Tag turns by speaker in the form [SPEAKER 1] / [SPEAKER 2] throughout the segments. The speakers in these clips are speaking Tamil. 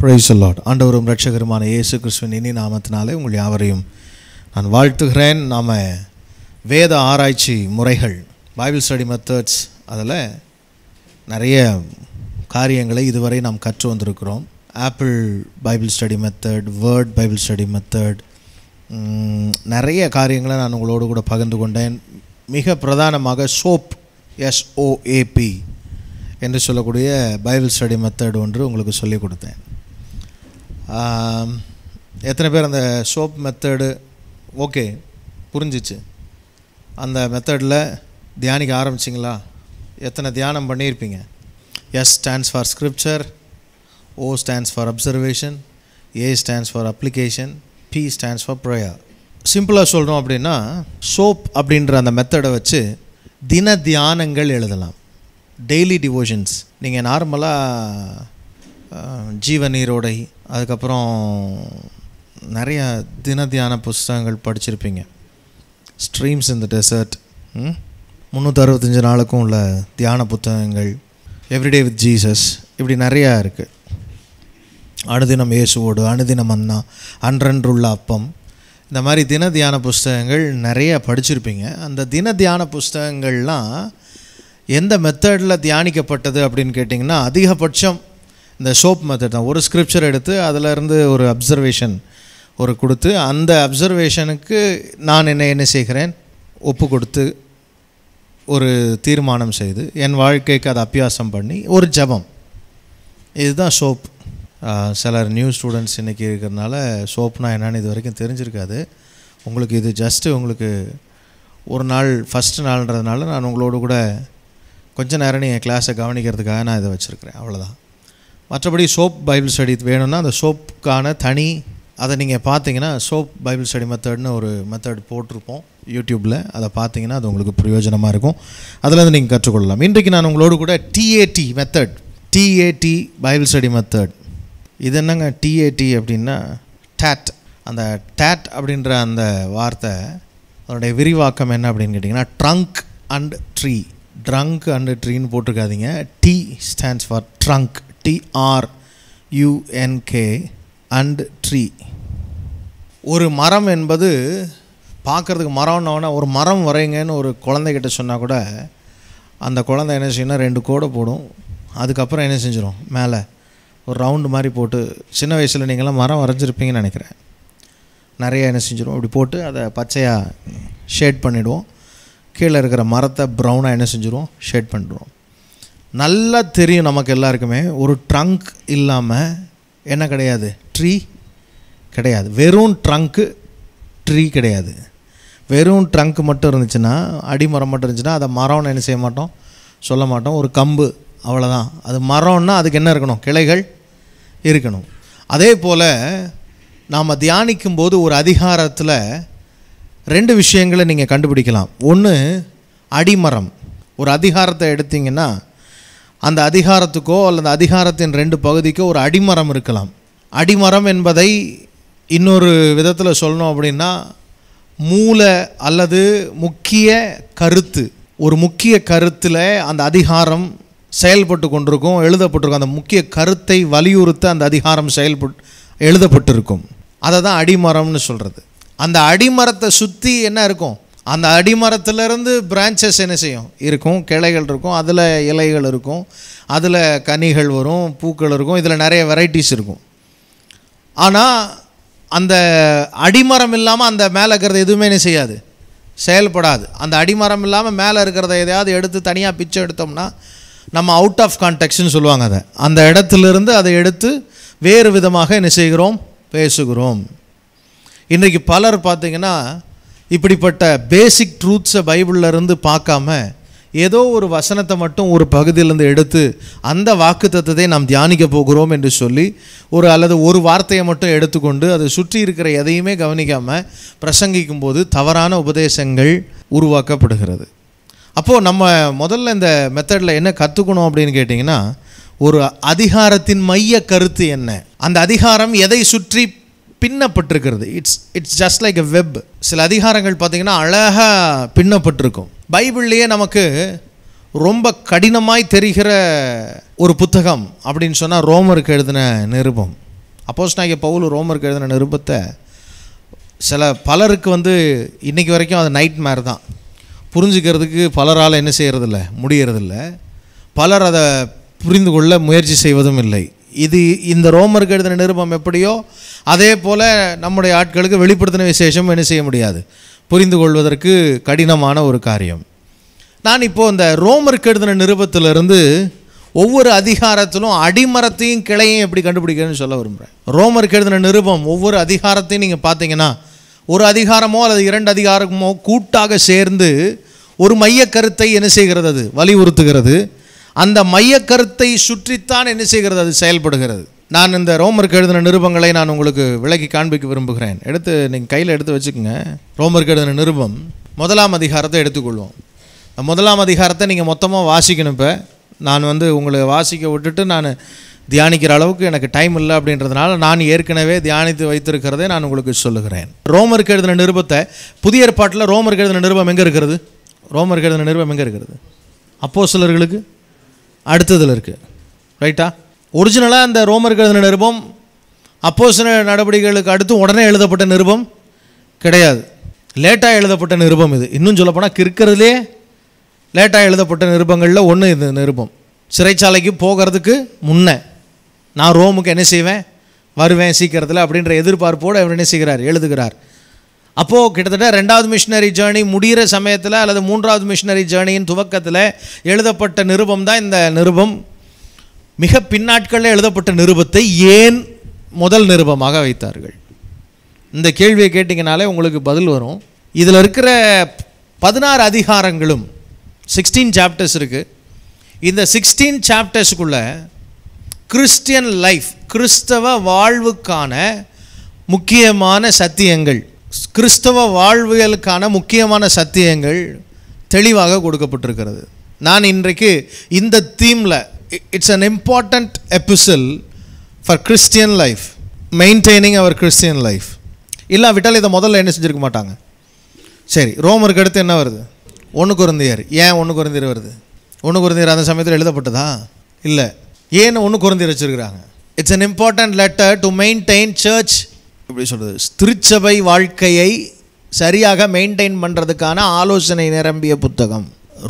[SPEAKER 1] பிரைஸ் லாட் ஆண்டவரும் ரட்சகருமான இயேசு கிறிஸ்துவின் இனி நாமத்தினாலே உங்கள் யாவரையும் நான் வாழ்த்துகிறேன் நாம் வேத ஆராய்ச்சி முறைகள் பைபிள் ஸ்டடி மெத்தட்ஸ் அதில் நிறைய காரியங்களை இதுவரை நாம் கற்று வந்திருக்கிறோம் apple Bible study method word Bible study method நிறைய காரியங்களை நான் உங்களோடு கூட பகிர்ந்து கொண்டேன் மிக பிரதானமாக சோப் எஸ்ஓஏபி என்று சொல்லக்கூடிய பைபிள் ஸ்டடி மெத்தட் ஒன்று உங்களுக்கு சொல்லிக் கொடுத்தேன் எத்தனை பேர் அந்த சோப் மெத்தடு ஓகே புரிஞ்சிச்சு அந்த மெத்தடில் தியானிக்க ஆரம்பிச்சிங்களா எத்தனை தியானம் பண்ணியிருப்பீங்க S stands for scripture O stands for observation A stands for application P stands for prayer சிம்பிளாக சொல்கிறோம் அப்படின்னா சோப் அப்படின்ற அந்த மெத்தடை வச்சு தின தியானங்கள் எழுதலாம் டெய்லி டிவோஷன்ஸ் நீங்கள் நார்மலாக ஜீவ நீரோடை அதுக்கப்புறம் நிறைய தின தியான புஸ்தகங்கள் படிச்சிருப்பீங்க ஸ்ட்ரீம்ஸ் இந்த டெசர்ட் முந்நூற்றி அறுபத்தஞ்சு நாளுக்கும் உள்ள தியான புத்தகங்கள் எவ்ரிடே வித் ஜீசஸ் இப்படி நிறையா இருக்குது அணுதினம் இயேசுவோடு அணுதினம் அண்ணா அன்றன்றுள்ள அப்பம் இந்த மாதிரி தின தியான புஸ்தகங்கள் நிறைய படிச்சிருப்பீங்க அந்த தின தியான புஸ்தகங்கள்லாம் எந்த மெத்தடில் தியானிக்கப்பட்டது அப்படின்னு கேட்டிங்கன்னா அதிகபட்சம் இந்த சோப் மெத்தட் தான் ஒரு ஸ்கிரிப்சர் எடுத்து இருந்து ஒரு அப்சர்வேஷன் ஒரு கொடுத்து அந்த அப்சர்வேஷனுக்கு நான் என்ன என்ன செய்கிறேன் ஒப்பு கொடுத்து ஒரு தீர்மானம் செய்து என் வாழ்க்கைக்கு அதை அபியாசம் பண்ணி ஒரு ஜபம் இதுதான் சோப் சிலர் நியூ ஸ்டூடெண்ட்ஸ் இன்றைக்கி இருக்கிறதுனால சோப்னா என்னென்னு இது வரைக்கும் தெரிஞ்சிருக்காது உங்களுக்கு இது ஜஸ்ட்டு உங்களுக்கு ஒரு நாள் ஃபஸ்ட்டு நாள்ன்றதுனால நான் உங்களோட கூட கொஞ்சம் நேரம் நீங்கள் கிளாஸை கவனிக்கிறதுக்காக நான் இதை வச்சுருக்கிறேன் அவ்வளோதான் மற்றபடி சோப் பைபிள் ஸ்டடி வேணும்னா அந்த சோப்புக்கான தனி அதை நீங்கள் பார்த்தீங்கன்னா சோப் பைபிள் ஸ்டடி மெத்தட்னு ஒரு மெத்தட் போட்டிருப்போம் யூடியூப்பில் அதை பார்த்தீங்கன்னா அது உங்களுக்கு பிரயோஜனமாக இருக்கும் அதில் நீங்கள் கற்றுக்கொள்ளலாம் இன்றைக்கு நான் உங்களோடு கூட TAT method TAT Bible study method இது என்னங்க டிஏடி அப்படின்னா டேட் அந்த டேட் அப்படின்ற அந்த வார்த்தை அதனுடைய விரிவாக்கம் என்ன அப்படின்னு கேட்டிங்கன்னா trunk and tree trunk and ட்ரீன்னு போட்டிருக்காதீங்க T stands for trunk T R U N K and tree ஒரு மரம் என்பது பார்க்குறதுக்கு மரம்னோடனே ஒரு மரம் வரைங்கன்னு ஒரு குழந்தைகிட்ட சொன்னால் கூட அந்த குழந்தை என்ன செய்யணும் ரெண்டு கோடை போடும் அதுக்கப்புறம் என்ன செஞ்சிடும் மேலே ஒரு ரவுண்டு மாதிரி போட்டு சின்ன வயசில் நீங்களாம் மரம் வரைஞ்சிருப்பீங்கன்னு நினைக்கிறேன் நிறைய என்ன செஞ்சிடும் அப்படி போட்டு அதை பச்சையாக ஷேட் பண்ணிவிடுவோம் கீழே இருக்கிற மரத்தை ப்ரௌனாக என்ன செஞ்சுருவோம் ஷேட் பண்ணிடுவோம் நல்லா தெரியும் நமக்கு எல்லாருக்குமே ஒரு ட்ரங்க் இல்லாமல் என்ன கிடையாது ட்ரீ கிடையாது வெறும் ட்ரங்க்கு ட்ரீ கிடையாது வெறும் ட்ரங்க் மட்டும் இருந்துச்சுன்னா அடிமரம் மட்டும் இருந்துச்சுன்னா அதை மரம்னு என்ன செய்ய மாட்டோம் சொல்ல மாட்டோம் ஒரு கம்பு அவ்வளோதான் அது மரம்னா அதுக்கு என்ன இருக்கணும் கிளைகள் இருக்கணும் அதே போல் நாம் தியானிக்கும் போது ஒரு அதிகாரத்தில் ரெண்டு விஷயங்களை நீங்கள் கண்டுபிடிக்கலாம் ஒன்று அடிமரம் ஒரு அதிகாரத்தை எடுத்திங்கன்னா அந்த அதிகாரத்துக்கோ அல்லது அதிகாரத்தின் ரெண்டு பகுதிக்கோ ஒரு அடிமரம் இருக்கலாம் அடிமரம் என்பதை இன்னொரு விதத்தில் சொல்லணும் அப்படின்னா மூல அல்லது முக்கிய கருத்து ஒரு முக்கிய கருத்தில் அந்த அதிகாரம் செயல்பட்டு கொண்டிருக்கும் எழுதப்பட்டிருக்கும் அந்த முக்கிய கருத்தை வலியுறுத்த அந்த அதிகாரம் செயல்பட் எழுதப்பட்டிருக்கும் அதை தான் அடிமரம்னு சொல்கிறது அந்த அடிமரத்தை சுற்றி என்ன இருக்கும் அந்த அடிமரத்துலேருந்து பிரான்ச்சஸ் என்ன செய்யும் இருக்கும் கிளைகள் இருக்கும் அதில் இலைகள் இருக்கும் அதில் கனிகள் வரும் பூக்கள் இருக்கும் இதில் நிறைய வெரைட்டிஸ் இருக்கும் ஆனால் அந்த அடிமரம் இல்லாமல் அந்த மேலே இருக்கிறது எதுவுமே என்ன செய்யாது செயல்படாது அந்த அடிமரம் இல்லாமல் மேலே இருக்கிறத எதையாவது எடுத்து தனியாக பிச்சை எடுத்தோம்னா நம்ம அவுட் ஆஃப் கான்டெக்ட்னு சொல்லுவாங்க அதை அந்த இடத்துலேருந்து அதை எடுத்து வேறு விதமாக என்ன செய்கிறோம் பேசுகிறோம் இன்றைக்கி பலர் பார்த்திங்கன்னா இப்படிப்பட்ட பேசிக் ட்ரூத்ஸை இருந்து பார்க்காம ஏதோ ஒரு வசனத்தை மட்டும் ஒரு பகுதியிலேருந்து எடுத்து அந்த வாக்கு தத்துவத்தை நாம் தியானிக்க போகிறோம் என்று சொல்லி ஒரு அல்லது ஒரு வார்த்தையை மட்டும் எடுத்துக்கொண்டு அதை சுற்றி இருக்கிற எதையுமே கவனிக்காமல் பிரசங்கிக்கும் போது தவறான உபதேசங்கள் உருவாக்கப்படுகிறது அப்போது நம்ம முதல்ல இந்த மெத்தடில் என்ன கற்றுக்கணும் அப்படின்னு கேட்டிங்கன்னா ஒரு அதிகாரத்தின் மைய கருத்து என்ன அந்த அதிகாரம் எதை சுற்றி பின்னப்பட்டிருக்கிறது it's it's just like a web சில அதிகாரங்கள் பார்த்தீங்கன்னா அழகாக பின்னப்பட்டிருக்கும் பைபிள்லேயே நமக்கு ரொம்ப கடினமாய் தெரிகிற ஒரு புத்தகம் அப்படின்னு சொன்னால் ரோமருக்கு எழுதின நிருபம் அப்போஸ் நாய்க்கு பவுல் ரோமருக்கு எழுதின நிருபத்தை சில பலருக்கு வந்து இன்றைக்கி வரைக்கும் அது நைட் மேர் தான் புரிஞ்சுக்கிறதுக்கு பலரால் என்ன செய்கிறதில்ல முடியறதில்ல பலர் அதை புரிந்து கொள்ள முயற்சி செய்வதும் இல்லை இது இந்த ரோமருக்கு எழுதின நிருபம் எப்படியோ அதே போல் நம்முடைய ஆட்களுக்கு வெளிப்படுத்தின விசேஷம் என்ன செய்ய முடியாது புரிந்து கொள்வதற்கு கடினமான ஒரு காரியம் நான் இப்போது இந்த ரோமருக்கு எழுதின நிருபத்திலிருந்து ஒவ்வொரு அதிகாரத்திலும் அடிமரத்தையும் கிளையும் எப்படி கண்டுபிடிக்கிறேன்னு சொல்ல விரும்புகிறேன் ரோமருக்கு எழுதின நிருபம் ஒவ்வொரு அதிகாரத்தையும் நீங்கள் பார்த்தீங்கன்னா ஒரு அதிகாரமோ அல்லது இரண்டு அதிகாரமோ கூட்டாக சேர்ந்து ஒரு மைய கருத்தை என்ன செய்கிறது அது வலியுறுத்துகிறது அந்த கருத்தை சுற்றித்தான் என்ன செய்கிறது அது செயல்படுகிறது நான் இந்த ரோமருக்கு எழுதின நிருபங்களை நான் உங்களுக்கு விலக்கி காண்பிக்க விரும்புகிறேன் எடுத்து நீங்கள் கையில் எடுத்து வச்சுக்கோங்க ரோமருக்கு எழுதின நிருபம் முதலாம் அதிகாரத்தை எடுத்துக்கொள்வோம் முதலாம் அதிகாரத்தை நீங்கள் மொத்தமாக வாசிக்கணும் இப்போ நான் வந்து உங்களை வாசிக்க விட்டுட்டு நான் தியானிக்கிற அளவுக்கு எனக்கு டைம் இல்லை அப்படின்றதுனால நான் ஏற்கனவே தியானித்து வைத்திருக்கிறதே நான் உங்களுக்கு சொல்லுகிறேன் ரோமருக்கு எழுதின நிருபத்தை புதிய ஏற்பாட்டில் ரோமருக்கு எழுதின நிருபம் எங்கே இருக்கிறது ரோமருக்கு எழுதின நிருபம் எங்கே இருக்கிறது அப்போ சிலர்களுக்கு அடுத்ததில் இருக்குது ரைட்டா ஒரிஜினலாக அந்த ரோமர்கள் எழுதின நிருபம் அப்போசன நடவடிக்கைகளுக்கு அடுத்து உடனே எழுதப்பட்ட நிருபம் கிடையாது லேட்டாக எழுதப்பட்ட நிருபம் இது இன்னும் சொல்லப்போனால் கிற்கிறதுலே லேட்டாக எழுதப்பட்ட நிருபங்களில் ஒன்று இது நிருபம் சிறைச்சாலைக்கு போகிறதுக்கு முன்னே நான் ரோமுக்கு என்ன செய்வேன் வருவேன் சீக்கிரத்தில் அப்படின்ற எதிர்பார்ப்போடு அவர் என்ன செய்கிறார் எழுதுகிறார் அப்போது கிட்டத்தட்ட ரெண்டாவது மிஷினரி ஜேர்னி முடிகிற சமயத்தில் அல்லது மூன்றாவது மிஷினரி ஜேர்னியின் துவக்கத்தில் எழுதப்பட்ட நிருபம் தான் இந்த நிருபம் மிக பின்னாட்களில் எழுதப்பட்ட நிருபத்தை ஏன் முதல் நிருபமாக வைத்தார்கள் இந்த கேள்வியை கேட்டிங்கனாலே உங்களுக்கு பதில் வரும் இதில் இருக்கிற பதினாறு அதிகாரங்களும் சிக்ஸ்டீன் சாப்டர்ஸ் இருக்குது இந்த சிக்ஸ்டீன் சாப்டர்ஸுக்குள்ளே கிறிஸ்டியன் லைஃப் கிறிஸ்தவ வாழ்வுக்கான முக்கியமான சத்தியங்கள் கிறிஸ்தவ வாழ்வியலுக்கான முக்கியமான சத்தியங்கள் தெளிவாக கொடுக்கப்பட்டிருக்கிறது நான் இன்றைக்கு இந்த தீமில் it's an important epistle for Christian life maintaining our Christian life இல்லாவிட்டால் இதை முதல்ல என்ன செஞ்சுருக்க மாட்டாங்க சரி ரோமருக்கு அடுத்து என்ன வருது ஒன்று குருந்தியர் ஏன் ஒன்று குறந்தீர் வருது ஒன்று குறந்தீர் அந்த சமயத்தில் எழுதப்பட்டதா இல்லை ஏன்னு ஒன்று குறந்தீர் வச்சுருக்கிறாங்க it's an important letter to maintain church எப்படி சொல்கிறது திருச்சபை வாழ்க்கையை சரியாக மெயின்டைன் பண்ணுறதுக்கான ஆலோசனை நிரம்பிய புத்தகம்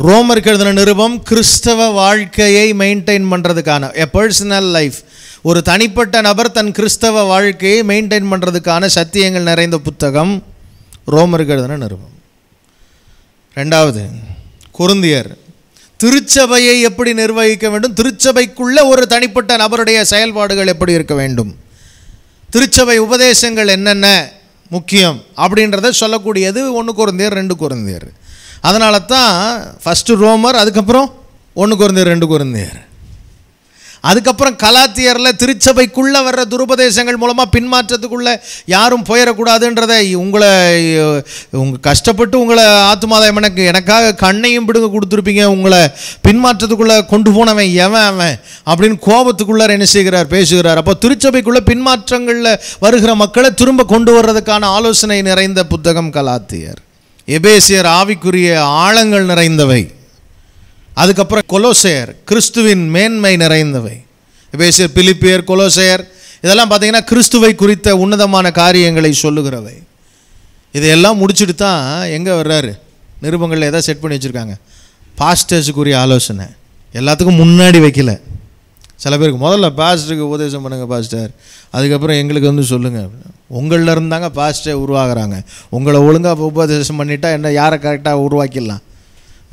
[SPEAKER 1] ரோமர் எழுதின நிருபம் கிறிஸ்தவ வாழ்க்கையை மெயின்டைன் பண்ணுறதுக்கான எ பர்சனல் லைஃப் ஒரு தனிப்பட்ட நபர் தன் கிறிஸ்தவ வாழ்க்கையை மெயின்டைன் பண்ணுறதுக்கான சத்தியங்கள் நிறைந்த புத்தகம் ரோமர் எழுதின நிருபம் ரெண்டாவது குருந்தியர் திருச்சபையை எப்படி நிர்வகிக்க வேண்டும் திருச்சபைக்குள்ளே ஒரு தனிப்பட்ட நபருடைய செயல்பாடுகள் எப்படி இருக்க வேண்டும் திருச்சபை உபதேசங்கள் என்னென்ன முக்கியம் அப்படின்றத சொல்லக்கூடியது ஒன்று குறந்தேர் ரெண்டு குறந்தேர் அதனால தான் ஃபஸ்ட்டு ரோமர் அதுக்கப்புறம் ஒன்று குறந்தேர் ரெண்டு குறந்தேர் அதுக்கப்புறம் கலாத்தியரில் திருச்சபைக்குள்ளே வர்ற துருபதேசங்கள் மூலமாக பின்மாற்றத்துக்குள்ளே யாரும் போயிடக்கூடாதுன்றதை உங்களை உங்கள் கஷ்டப்பட்டு உங்களை ஆத்மாதம் எனக்கு எனக்காக கண்ணையும் பிடுங்க கொடுத்துருப்பீங்க உங்களை பின்மாற்றத்துக்குள்ளே கொண்டு போனவன் எவன் அவன் அப்படின்னு கோபத்துக்குள்ளே என்ன செய்கிறார் பேசுகிறார் அப்போ திருச்சபைக்குள்ளே பின்மாற்றங்களில் வருகிற மக்களை திரும்ப கொண்டு வர்றதுக்கான ஆலோசனை நிறைந்த புத்தகம் கலாத்தியர் எபேசியர் ஆவிக்குரிய ஆழங்கள் நிறைந்தவை அதுக்கப்புறம் கொலோசேயர் கிறிஸ்துவின் மேன்மை நிறைந்தவை பேசியர் பிலிப்பியர் கொலோசையர் இதெல்லாம் பார்த்தீங்கன்னா கிறிஸ்துவை குறித்த உன்னதமான காரியங்களை சொல்லுகிறவை இதையெல்லாம் முடிச்சுட்டு தான் எங்கே வர்றாரு நிருபங்களில் எதாவது செட் பண்ணி வச்சுருக்காங்க பாஸ்டர்ஸுக்குரிய ஆலோசனை எல்லாத்துக்கும் முன்னாடி வைக்கல சில பேருக்கு முதல்ல பாஸ்டருக்கு உபதேசம் பண்ணுங்கள் பாஸ்டர் அதுக்கப்புறம் எங்களுக்கு வந்து சொல்லுங்கள் உங்களில் இருந்தாங்க பாஸ்டர் உருவாகிறாங்க உங்களை ஒழுங்காக உபதேசம் பண்ணிட்டா என்ன யாரை கரெக்டாக உருவாக்கிடலாம்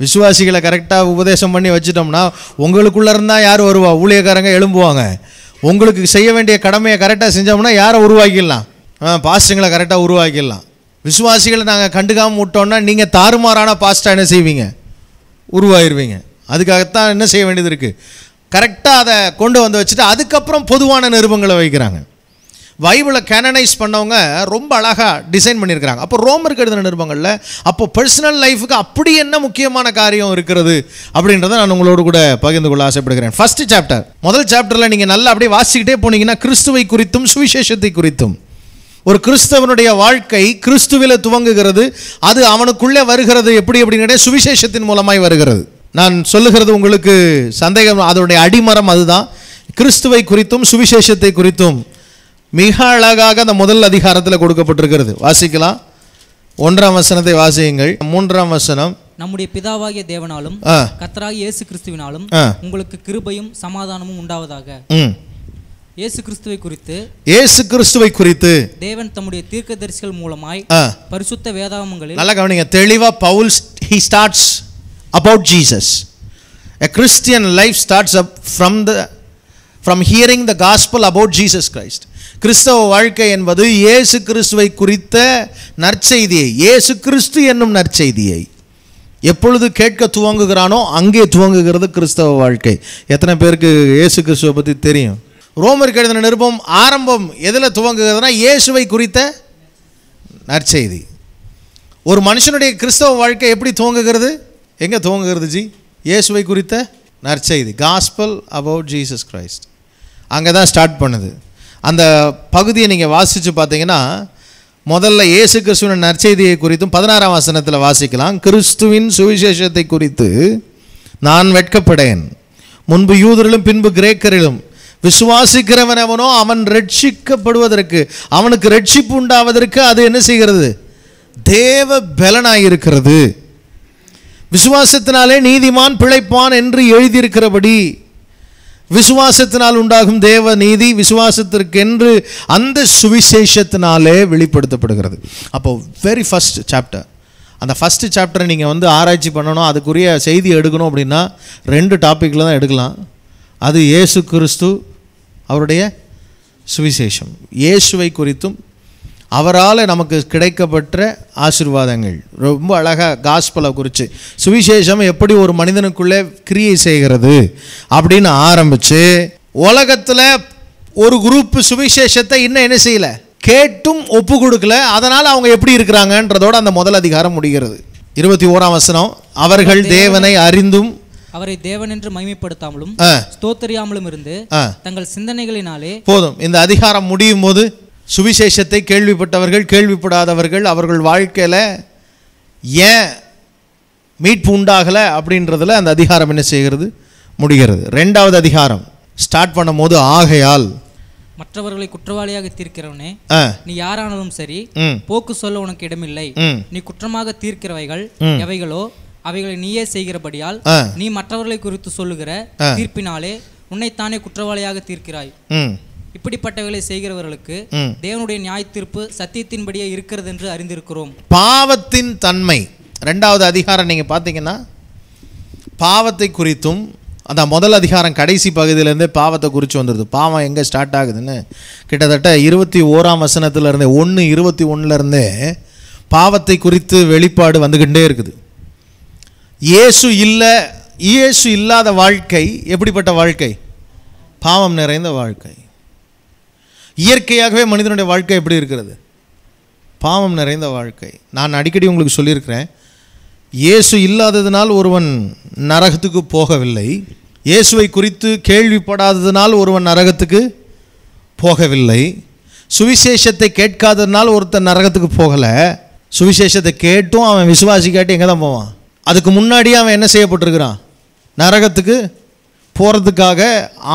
[SPEAKER 1] விசுவாசிகளை கரெக்டாக உபதேசம் பண்ணி வச்சுட்டோம்னா உங்களுக்குள்ளே இருந்தால் யார் வருவா ஊழியக்காரங்க எழும்புவாங்க உங்களுக்கு செய்ய வேண்டிய கடமையை கரெக்டாக செஞ்சோம்னா யாரை உருவாக்கிடலாம் பாஸ்டுங்களை கரெக்டாக உருவாக்கிடலாம் விசுவாசிகளை நாங்கள் கண்டுக்காமல் விட்டோம்னா நீங்கள் தாறுமாறான பாஸ்டாக என்ன செய்வீங்க உருவாயிருவீங்க அதுக்காகத்தான் என்ன செய்ய வேண்டியது இருக்குது கரெக்டாக அதை கொண்டு வந்து வச்சுட்டு அதுக்கப்புறம் பொதுவான நிருபங்களை வைக்கிறாங்க பைபிளை கேனனைஸ் பண்ணவங்க ரொம்ப அழகாக டிசைன் பண்ணியிருக்கிறாங்க அப்போ ரோமர் கெடுதல் நிருபங்களில் அப்போ பர்சனல் லைஃபுக்கு அப்படி என்ன முக்கியமான காரியம் இருக்கிறது அப்படின்றத நான் உங்களோடு கூட பகிர்ந்து கொள்ள ஆசைப்படுகிறேன் ஃபஸ்ட்டு சாப்டர் முதல் சாப்டரில் நீங்கள் நல்லா அப்படியே வாசிக்கிட்டே போனீங்கன்னா கிறிஸ்துவை குறித்தும் சுவிசேஷத்தை குறித்தும் ஒரு கிறிஸ்தவனுடைய வாழ்க்கை கிறிஸ்துவில் துவங்குகிறது அது அவனுக்குள்ளே வருகிறது எப்படி அப்படின்னு சுவிசேஷத்தின் மூலமாய் வருகிறது நான் சொல்லுகிறது உங்களுக்கு சந்தேகம் அதனுடைய அடிமரம் அதுதான் கிறிஸ்துவை குறித்தும் சுவிசேஷத்தை குறித்தும் மிக அழகாக அந்த முதல் அதிகாரத்தில் கொடுக்கப்பட்டிருக்கிறது வாசிக்கலாம் ஒன்றாம் வசனத்தை வாசியுங்கள் மூன்றாம் வசனம்
[SPEAKER 2] நம்முடைய பிதாவாகிய தேவனாலும் கத்தராகிய இயேசு கிறிஸ்துவினாலும் உங்களுக்கு கிருபையும் சமாதானமும் உண்டாவதாக இயேசு கிறிஸ்துவை குறித்து
[SPEAKER 1] இயேசு கிறிஸ்துவை குறித்து
[SPEAKER 2] தேவன் தம்முடைய தீர்க்கதரிசிகள் மூலமாய் பரிசுத்த வேதாகமங்களில் நல்லா
[SPEAKER 1] கவனிங்க தெளிவா Paul he starts about Jesus a Christian life starts up from the from hearing the gospel about Jesus Christ கிறிஸ்தவ வாழ்க்கை என்பது இயேசு கிறிஸ்துவை குறித்த நற்செய்தியை இயேசு கிறிஸ்து என்னும் நற்செய்தியை எப்பொழுது கேட்க துவங்குகிறானோ அங்கே துவங்குகிறது கிறிஸ்தவ வாழ்க்கை எத்தனை பேருக்கு இயேசு கிறிஸ்துவை பற்றி தெரியும் ரோமர் கெழுதின நிருபம் ஆரம்பம் எதில் துவங்குகிறதுனா இயேசுவை குறித்த நற்செய்தி ஒரு மனுஷனுடைய கிறிஸ்தவ வாழ்க்கை எப்படி துவங்குகிறது எங்கே துவங்குகிறது ஜி இயேசுவை குறித்த நற்செய்தி காஸ்பல் அபவுட் ஜீசஸ் கிரைஸ்ட் அங்கே தான் ஸ்டார்ட் பண்ணுது அந்த பகுதியை நீங்கள் வாசித்து பார்த்தீங்கன்னா முதல்ல இயேசு கிறிஸ்துவின் நற்செய்தியை குறித்தும் பதினாறாம் வசனத்தில் வாசிக்கலாம் கிறிஸ்துவின் சுவிசேஷத்தை குறித்து நான் வெட்கப்படேன் முன்பு யூதரிலும் பின்பு கிரேக்கரிலும் விசுவாசிக்கிறவன் அவனோ அவன் ரட்சிக்கப்படுவதற்கு அவனுக்கு ரட்சிப்பு உண்டாவதற்கு அது என்ன செய்கிறது தேவ பலனாயிருக்கிறது விசுவாசத்தினாலே நீதிமான் பிழைப்பான் என்று எழுதியிருக்கிறபடி விசுவாசத்தினால் உண்டாகும் தேவ நீதி விசுவாசத்திற்கென்று அந்த சுவிசேஷத்தினாலே வெளிப்படுத்தப்படுகிறது அப்போ வெரி ஃபஸ்ட் சாப்டர் அந்த ஃபஸ்ட் சாப்டரை நீங்கள் வந்து ஆராய்ச்சி பண்ணணும் அதுக்குரிய செய்தி எடுக்கணும் அப்படின்னா ரெண்டு டாப்பிக்கில் தான் எடுக்கலாம் அது இயேசு கிறிஸ்து அவருடைய சுவிசேஷம் இயேசுவை குறித்தும் அவரால் நமக்கு கிடைக்கப்பட்ட ஆசிர்வாதங்கள் ரொம்ப அழகாக காஸ்பலை குறித்து சுவிசேஷம் எப்படி ஒரு மனிதனுக்குள்ளே கிரியை செய்கிறது அப்படின்னு ஆரம்பித்து உலகத்தில் ஒரு குரூப் சுவிசேஷத்தை இன்னும் என்ன செய்யலை கேட்டும் ஒப்பு கொடுக்கல அதனால் அவங்க எப்படி இருக்கிறாங்கன்றதோட அந்த முதல் அதிகாரம் முடிகிறது இருபத்தி ஓராம் வசனம் அவர்கள் தேவனை அறிந்தும்
[SPEAKER 2] அவரை தேவன் என்று மகிமைப்படுத்தாமலும் ஸ்தோத்தரியாமலும் இருந்து தங்கள் சிந்தனைகளினாலே
[SPEAKER 1] போதும் இந்த அதிகாரம் முடியும் போது சுவிசேஷத்தை கேள்விப்பட்டவர்கள் கேள்விப்படாதவர்கள் அவர்கள் வாழ்க்கையில் ஏன் மீட்பு உண்டாகலை அப்படின்றதில் அந்த அதிகாரம் என்ன செய்கிறது முடிகிறது ரெண்டாவது அதிகாரம் ஸ்டார்ட் பண்ணும் போது ஆகையால்
[SPEAKER 2] மற்றவர்களை குற்றவாளியாக தீர்க்கிறவனே நீ யாரானாலும் சரி போக்கு சொல்ல உனக்கு இடமில்லை நீ குற்றமாக தீர்க்கிறவைகள் எவைகளோ அவைகளை நீயே செய்கிறபடியால் நீ மற்றவர்களை குறித்து சொல்லுகிற தீர்ப்பினாலே உன்னைத்தானே குற்றவாளியாக தீர்க்கிறாய் இப்படிப்பட்டவைகளை செய்கிறவர்களுக்கு தேவனுடைய நியாய தீர்ப்பு சத்தியத்தின்படியே இருக்கிறது என்று அறிந்திருக்கிறோம்
[SPEAKER 1] பாவத்தின் தன்மை ரெண்டாவது அதிகாரம் நீங்கள் பார்த்தீங்கன்னா பாவத்தை குறித்தும் அந்த முதல் அதிகாரம் கடைசி பகுதியிலேருந்தே பாவத்தை குறித்து வந்துடுது பாவம் எங்கே ஸ்டார்ட் ஆகுதுன்னு கிட்டத்தட்ட இருபத்தி ஓராம் வசனத்துலேருந்தே ஒன்று இருபத்தி ஒன்றுலேருந்தே பாவத்தை குறித்து வெளிப்பாடு வந்துக்கிட்டே இருக்குது இயேசு இல்லை இயேசு இல்லாத வாழ்க்கை எப்படிப்பட்ட வாழ்க்கை பாவம் நிறைந்த வாழ்க்கை இயற்கையாகவே மனிதனுடைய வாழ்க்கை எப்படி இருக்கிறது பாவம் நிறைந்த வாழ்க்கை நான் அடிக்கடி உங்களுக்கு சொல்லியிருக்கிறேன் இயேசு இல்லாததினால் ஒருவன் நரகத்துக்கு போகவில்லை இயேசுவை குறித்து கேள்விப்படாததினால் ஒருவன் நரகத்துக்கு போகவில்லை சுவிசேஷத்தை கேட்காததுனால் ஒருத்தன் நரகத்துக்கு போகலை சுவிசேஷத்தை கேட்டும் அவன் விசுவாசிக்காட்டி எங்கே தான் போவான் அதுக்கு முன்னாடியே அவன் என்ன செய்யப்பட்டிருக்கிறான் நரகத்துக்கு போகிறதுக்காக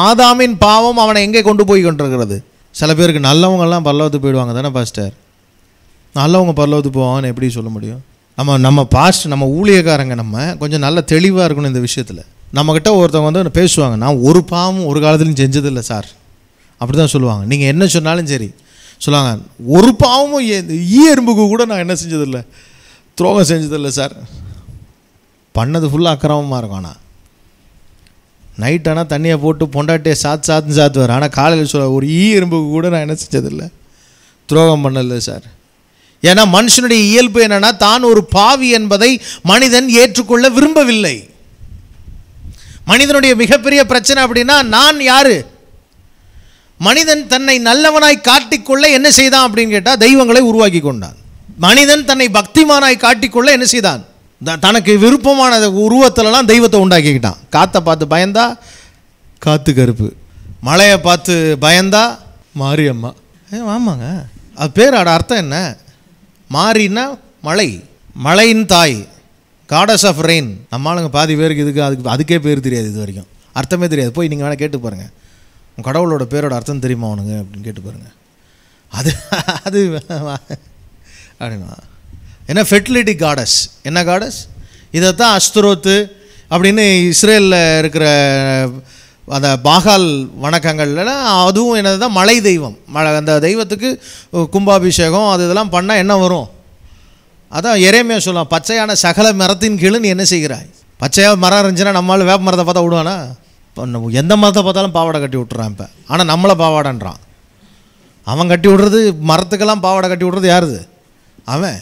[SPEAKER 1] ஆதாமின் பாவம் அவனை எங்கே கொண்டு போய் கொண்டிருக்கிறது சில பேருக்கு நல்லவங்கெல்லாம் பரலோகத்துக்கு போயிடுவாங்க தானே பாஸ்டர் நல்லவங்க பரலோகத்துக்கு போவாங்கன்னு எப்படி சொல்ல முடியும் நம்ம நம்ம பாஸ்ட் நம்ம ஊழியக்காரங்க நம்ம கொஞ்சம் நல்ல தெளிவாக இருக்கணும் இந்த விஷயத்தில் நம்மக்கிட்ட ஒருத்தவங்க வந்து பேசுவாங்க நான் ஒரு பாவம் ஒரு காலத்துலையும் செஞ்சதில்லை சார் அப்படி தான் சொல்லுவாங்க நீங்கள் என்ன சொன்னாலும் சரி சொல்லுவாங்க ஒரு பாவமும் ஈ எறும்புக்கு கூட நான் என்ன செஞ்சதில்லை துரோகம் செஞ்சதில்லை சார் பண்ணது ஃபுல்லாக அக்கிரமமாக இருக்கும் ஆனால் நைட் ஆனால் தண்ணியை போட்டு பொண்டாட்டியை சாத் சாத்து சாத்துவார் ஆனால் காலையில் சொல்ல ஒரு ஈ இரும்பு கூட நான் என்ன செஞ்சதில்லை துரோகம் பண்ணலை சார் ஏன்னா மனுஷனுடைய இயல்பு என்னென்னா தான் ஒரு பாவி என்பதை மனிதன் ஏற்றுக்கொள்ள விரும்பவில்லை மனிதனுடைய மிகப்பெரிய பிரச்சனை அப்படின்னா நான் யார் மனிதன் தன்னை நல்லவனாய் காட்டிக்கொள்ள என்ன செய்தான் அப்படின்னு கேட்டால் தெய்வங்களை உருவாக்கி கொண்டான் மனிதன் தன்னை பக்திமானாய் காட்டிக்கொள்ள என்ன செய்தான் தனக்கு விருப்பமான உருவத்திலலாம் தெய்வத்தை உண்டாக்கிக்கிட்டான் காற்றை பார்த்து பயந்தா காற்று கருப்பு மலையை பார்த்து பயந்தா மாரியம்மா ஏ ஆமாங்க அது பேரோட அர்த்தம் என்ன மாறின்னா மலை மலையின் தாய் காடஸ் ஆஃப் ரெயின் நம்மளுங்க பாதி பேருக்கு இதுக்கு அதுக்கு அதுக்கே பேர் தெரியாது இது வரைக்கும் அர்த்தமே தெரியாது போய் நீங்கள் வேணால் கேட்டு பாருங்கள் உங்கள் கடவுளோட பேரோட அர்த்தம் தெரியுமா உனக்கு அப்படின்னு கேட்டு பாருங்கள் அது அது அப்படின்னா ஏன்னா ஃபெர்டிலிட்டி காடஸ் என்ன காடஸ் இதைத்தான் அஸ்துரோத்து அப்படின்னு இஸ்ரேலில் இருக்கிற அந்த பாகால் வணக்கங்கள்லாம் அதுவும் என்னது தான் மலை தெய்வம் மழை அந்த தெய்வத்துக்கு கும்பாபிஷேகம் அது இதெல்லாம் பண்ணால் என்ன வரும் அதான் இறையமையாக சொல்லலாம் பச்சையான சகல மரத்தின் கீழே நீ என்ன செய்கிறாய் பச்சையாக மரம் இருந்துச்சுன்னா நம்மளால் வேப்ப மரத்தை பார்த்தா விடுவானா இப்போ எந்த மரத்தை பார்த்தாலும் பாவாடை கட்டி விட்டுறான் இப்போ ஆனால் நம்மளை பாவாடன்றான் அவன் கட்டி விடுறது மரத்துக்கெல்லாம் பாவாடை கட்டி விடுறது யாருது அவன்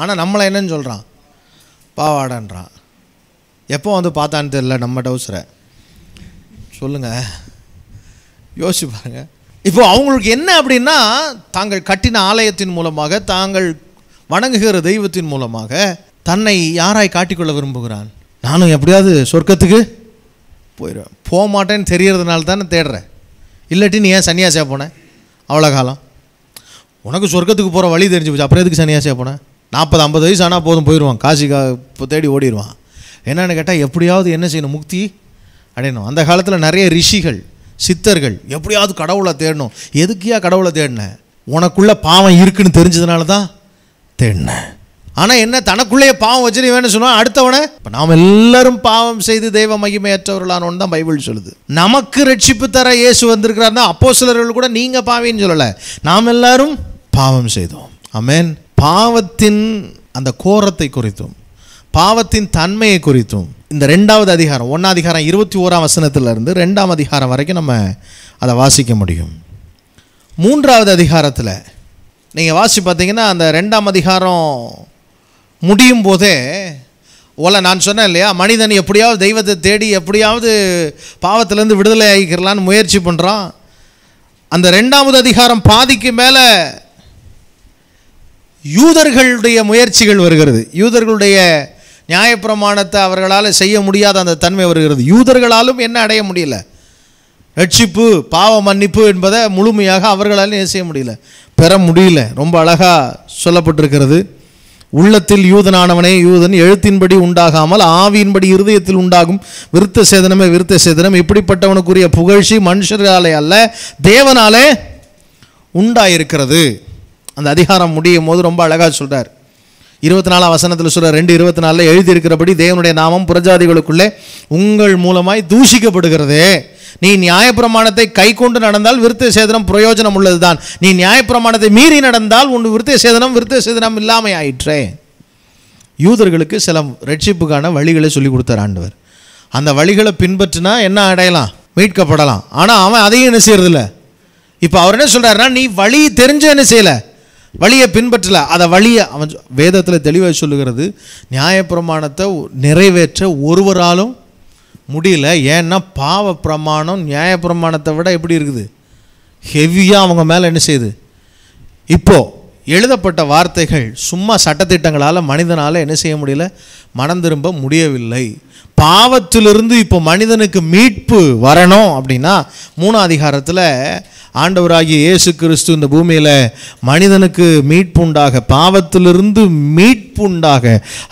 [SPEAKER 1] ஆனால் நம்மளை என்னன்னு சொல்கிறான் பாவாடன்றான் எப்போ வந்து பார்த்தான்னு தெரில நம்ம டவுசரை சொல்லுங்கள் யோசிச்சு பாருங்கள் இப்போ அவங்களுக்கு என்ன அப்படின்னா தாங்கள் கட்டின ஆலயத்தின் மூலமாக தாங்கள் வணங்குகிற தெய்வத்தின் மூலமாக தன்னை யாராய் காட்டிக்கொள்ள விரும்புகிறான் நானும் எப்படியாவது சொர்க்கத்துக்கு போயிடுவேன் போக மாட்டேன்னு தெரியறதுனால தானே தேடுறேன் இல்லாட்டி நீ ஏன் சன்னியாசியாக போனேன் அவ்வளோ காலம் உனக்கு சொர்க்கத்துக்கு போகிற வழி தெரிஞ்சு போச்சு அப்புறம் எதுக்கு சன்னியாசியாக போனேன் நாற்பது ஐம்பது வயசு ஆனால் போதும் போயிடுவான் காசிக்கா இப்போ தேடி ஓடிடுவான் என்னென்னு கேட்டால் எப்படியாவது என்ன செய்யணும் முக்தி அடையணும் அந்த காலத்தில் நிறைய ரிஷிகள் சித்தர்கள் எப்படியாவது கடவுளை தேடணும் எதுக்கியா கடவுளை தேடினேன் உனக்குள்ளே பாவம் இருக்குன்னு தெரிஞ்சதுனால தான் தேடினேன் ஆனால் என்ன தனக்குள்ளேயே பாவம் வச்சிருவேன்னு சொன்னால் அடுத்தவனை இப்போ நாம் எல்லாரும் பாவம் செய்து தெய்வ மகிமையற்றவர்களானோன்னு தான் பைபிள் சொல்லுது நமக்கு ரட்சிப்பு தர இயேசு வந்திருக்கிறாருன்னா அப்போ சிலர்கள் கூட நீங்கள் பாவின்னு சொல்லலை நாம் எல்லாரும் பாவம் செய்தோம் அமேன் பாவத்தின் அந்த கோரத்தை குறித்தும் பாவத்தின் தன்மையை குறித்தும் இந்த ரெண்டாவது அதிகாரம் ஒன்றாம் அதிகாரம் இருபத்தி ஓராம் வசனத்திலிருந்து ரெண்டாம் அதிகாரம் வரைக்கும் நம்ம அதை வாசிக்க முடியும் மூன்றாவது அதிகாரத்தில் நீங்கள் வாசி பார்த்தீங்கன்னா அந்த ரெண்டாம் அதிகாரம் முடியும் போதே ஓல நான் சொன்னேன் இல்லையா மனிதன் எப்படியாவது தெய்வத்தை தேடி எப்படியாவது பாவத்திலேருந்து விடுதலை ஆகிக்கிறலான்னு முயற்சி பண்ணுறான் அந்த ரெண்டாவது அதிகாரம் பாதிக்கு மேலே யூதர்களுடைய முயற்சிகள் வருகிறது யூதர்களுடைய நியாயப்பிரமாணத்தை அவர்களால் செய்ய முடியாத அந்த தன்மை வருகிறது யூதர்களாலும் என்ன அடைய முடியல ரட்சிப்பு பாவ மன்னிப்பு என்பதை முழுமையாக அவர்களாலும் என்ன செய்ய முடியல பெற முடியல ரொம்ப அழகாக சொல்லப்பட்டிருக்கிறது உள்ளத்தில் யூதனானவனே யூதன் எழுத்தின்படி உண்டாகாமல் ஆவியின்படி இருதயத்தில் உண்டாகும் விருத்த சேதனமே விருத்த சேதனம் இப்படிப்பட்டவனுக்குரிய புகழ்ச்சி மனுஷராலே அல்ல தேவனாலே உண்டாயிருக்கிறது அந்த அதிகாரம் முடியும் போது ரொம்ப அழகாக சொல்கிறார் இருபத்தி நாலாம் வசனத்தில் சொல்கிற ரெண்டு இருபத்தி நாலில் எழுதியிருக்கிறபடி தேவனுடைய நாமம் புரஜாதிகளுக்குள்ளே உங்கள் மூலமாய் தூஷிக்கப்படுகிறது நீ நியாயப்பிரமாணத்தை கை கொண்டு நடந்தால் விருத்த சேதனம் பிரயோஜனம் உள்ளது தான் நீ நியாயப்பிரமாணத்தை மீறி நடந்தால் உன் விருத்த சேதனம் விருத்த சேதனம் இல்லாமல் ஆயிற்றே யூதர்களுக்கு சில ரட்சிப்புக்கான வழிகளை சொல்லி கொடுத்தார் ஆண்டவர் அந்த வழிகளை பின்பற்றினா என்ன அடையலாம் மீட்கப்படலாம் ஆனால் அவன் அதையும் என்ன செய்யறதில்ல இப்போ அவர் என்ன சொல்கிறாருன்னா நீ வழி தெரிஞ்ச என்ன செய்யலை வழியை பின்பற்றல அதை வழியை அவன் வேதத்தில் தெளிவாக சொல்லுகிறது நியாயப்பிரமாணத்தை நிறைவேற்ற ஒருவராலும் முடியல ஏன்னா பாவ பிரமாணம் நியாயப்பிரமாணத்தை விட எப்படி இருக்குது ஹெவியாக அவங்க மேலே என்ன செய்யுது இப்போது எழுதப்பட்ட வார்த்தைகள் சும்மா சட்டத்திட்டங்களால் மனிதனால் என்ன செய்ய முடியல மனம் திரும்ப முடியவில்லை பாவத்திலிருந்து இப்போ மனிதனுக்கு மீட்பு வரணும் அப்படின்னா மூணு அதிகாரத்தில் ஆண்டவராகிய இயேசு கிறிஸ்து இந்த பூமியில் மனிதனுக்கு மீட்புண்டாக பாவத்திலிருந்து மீட்புண்டாக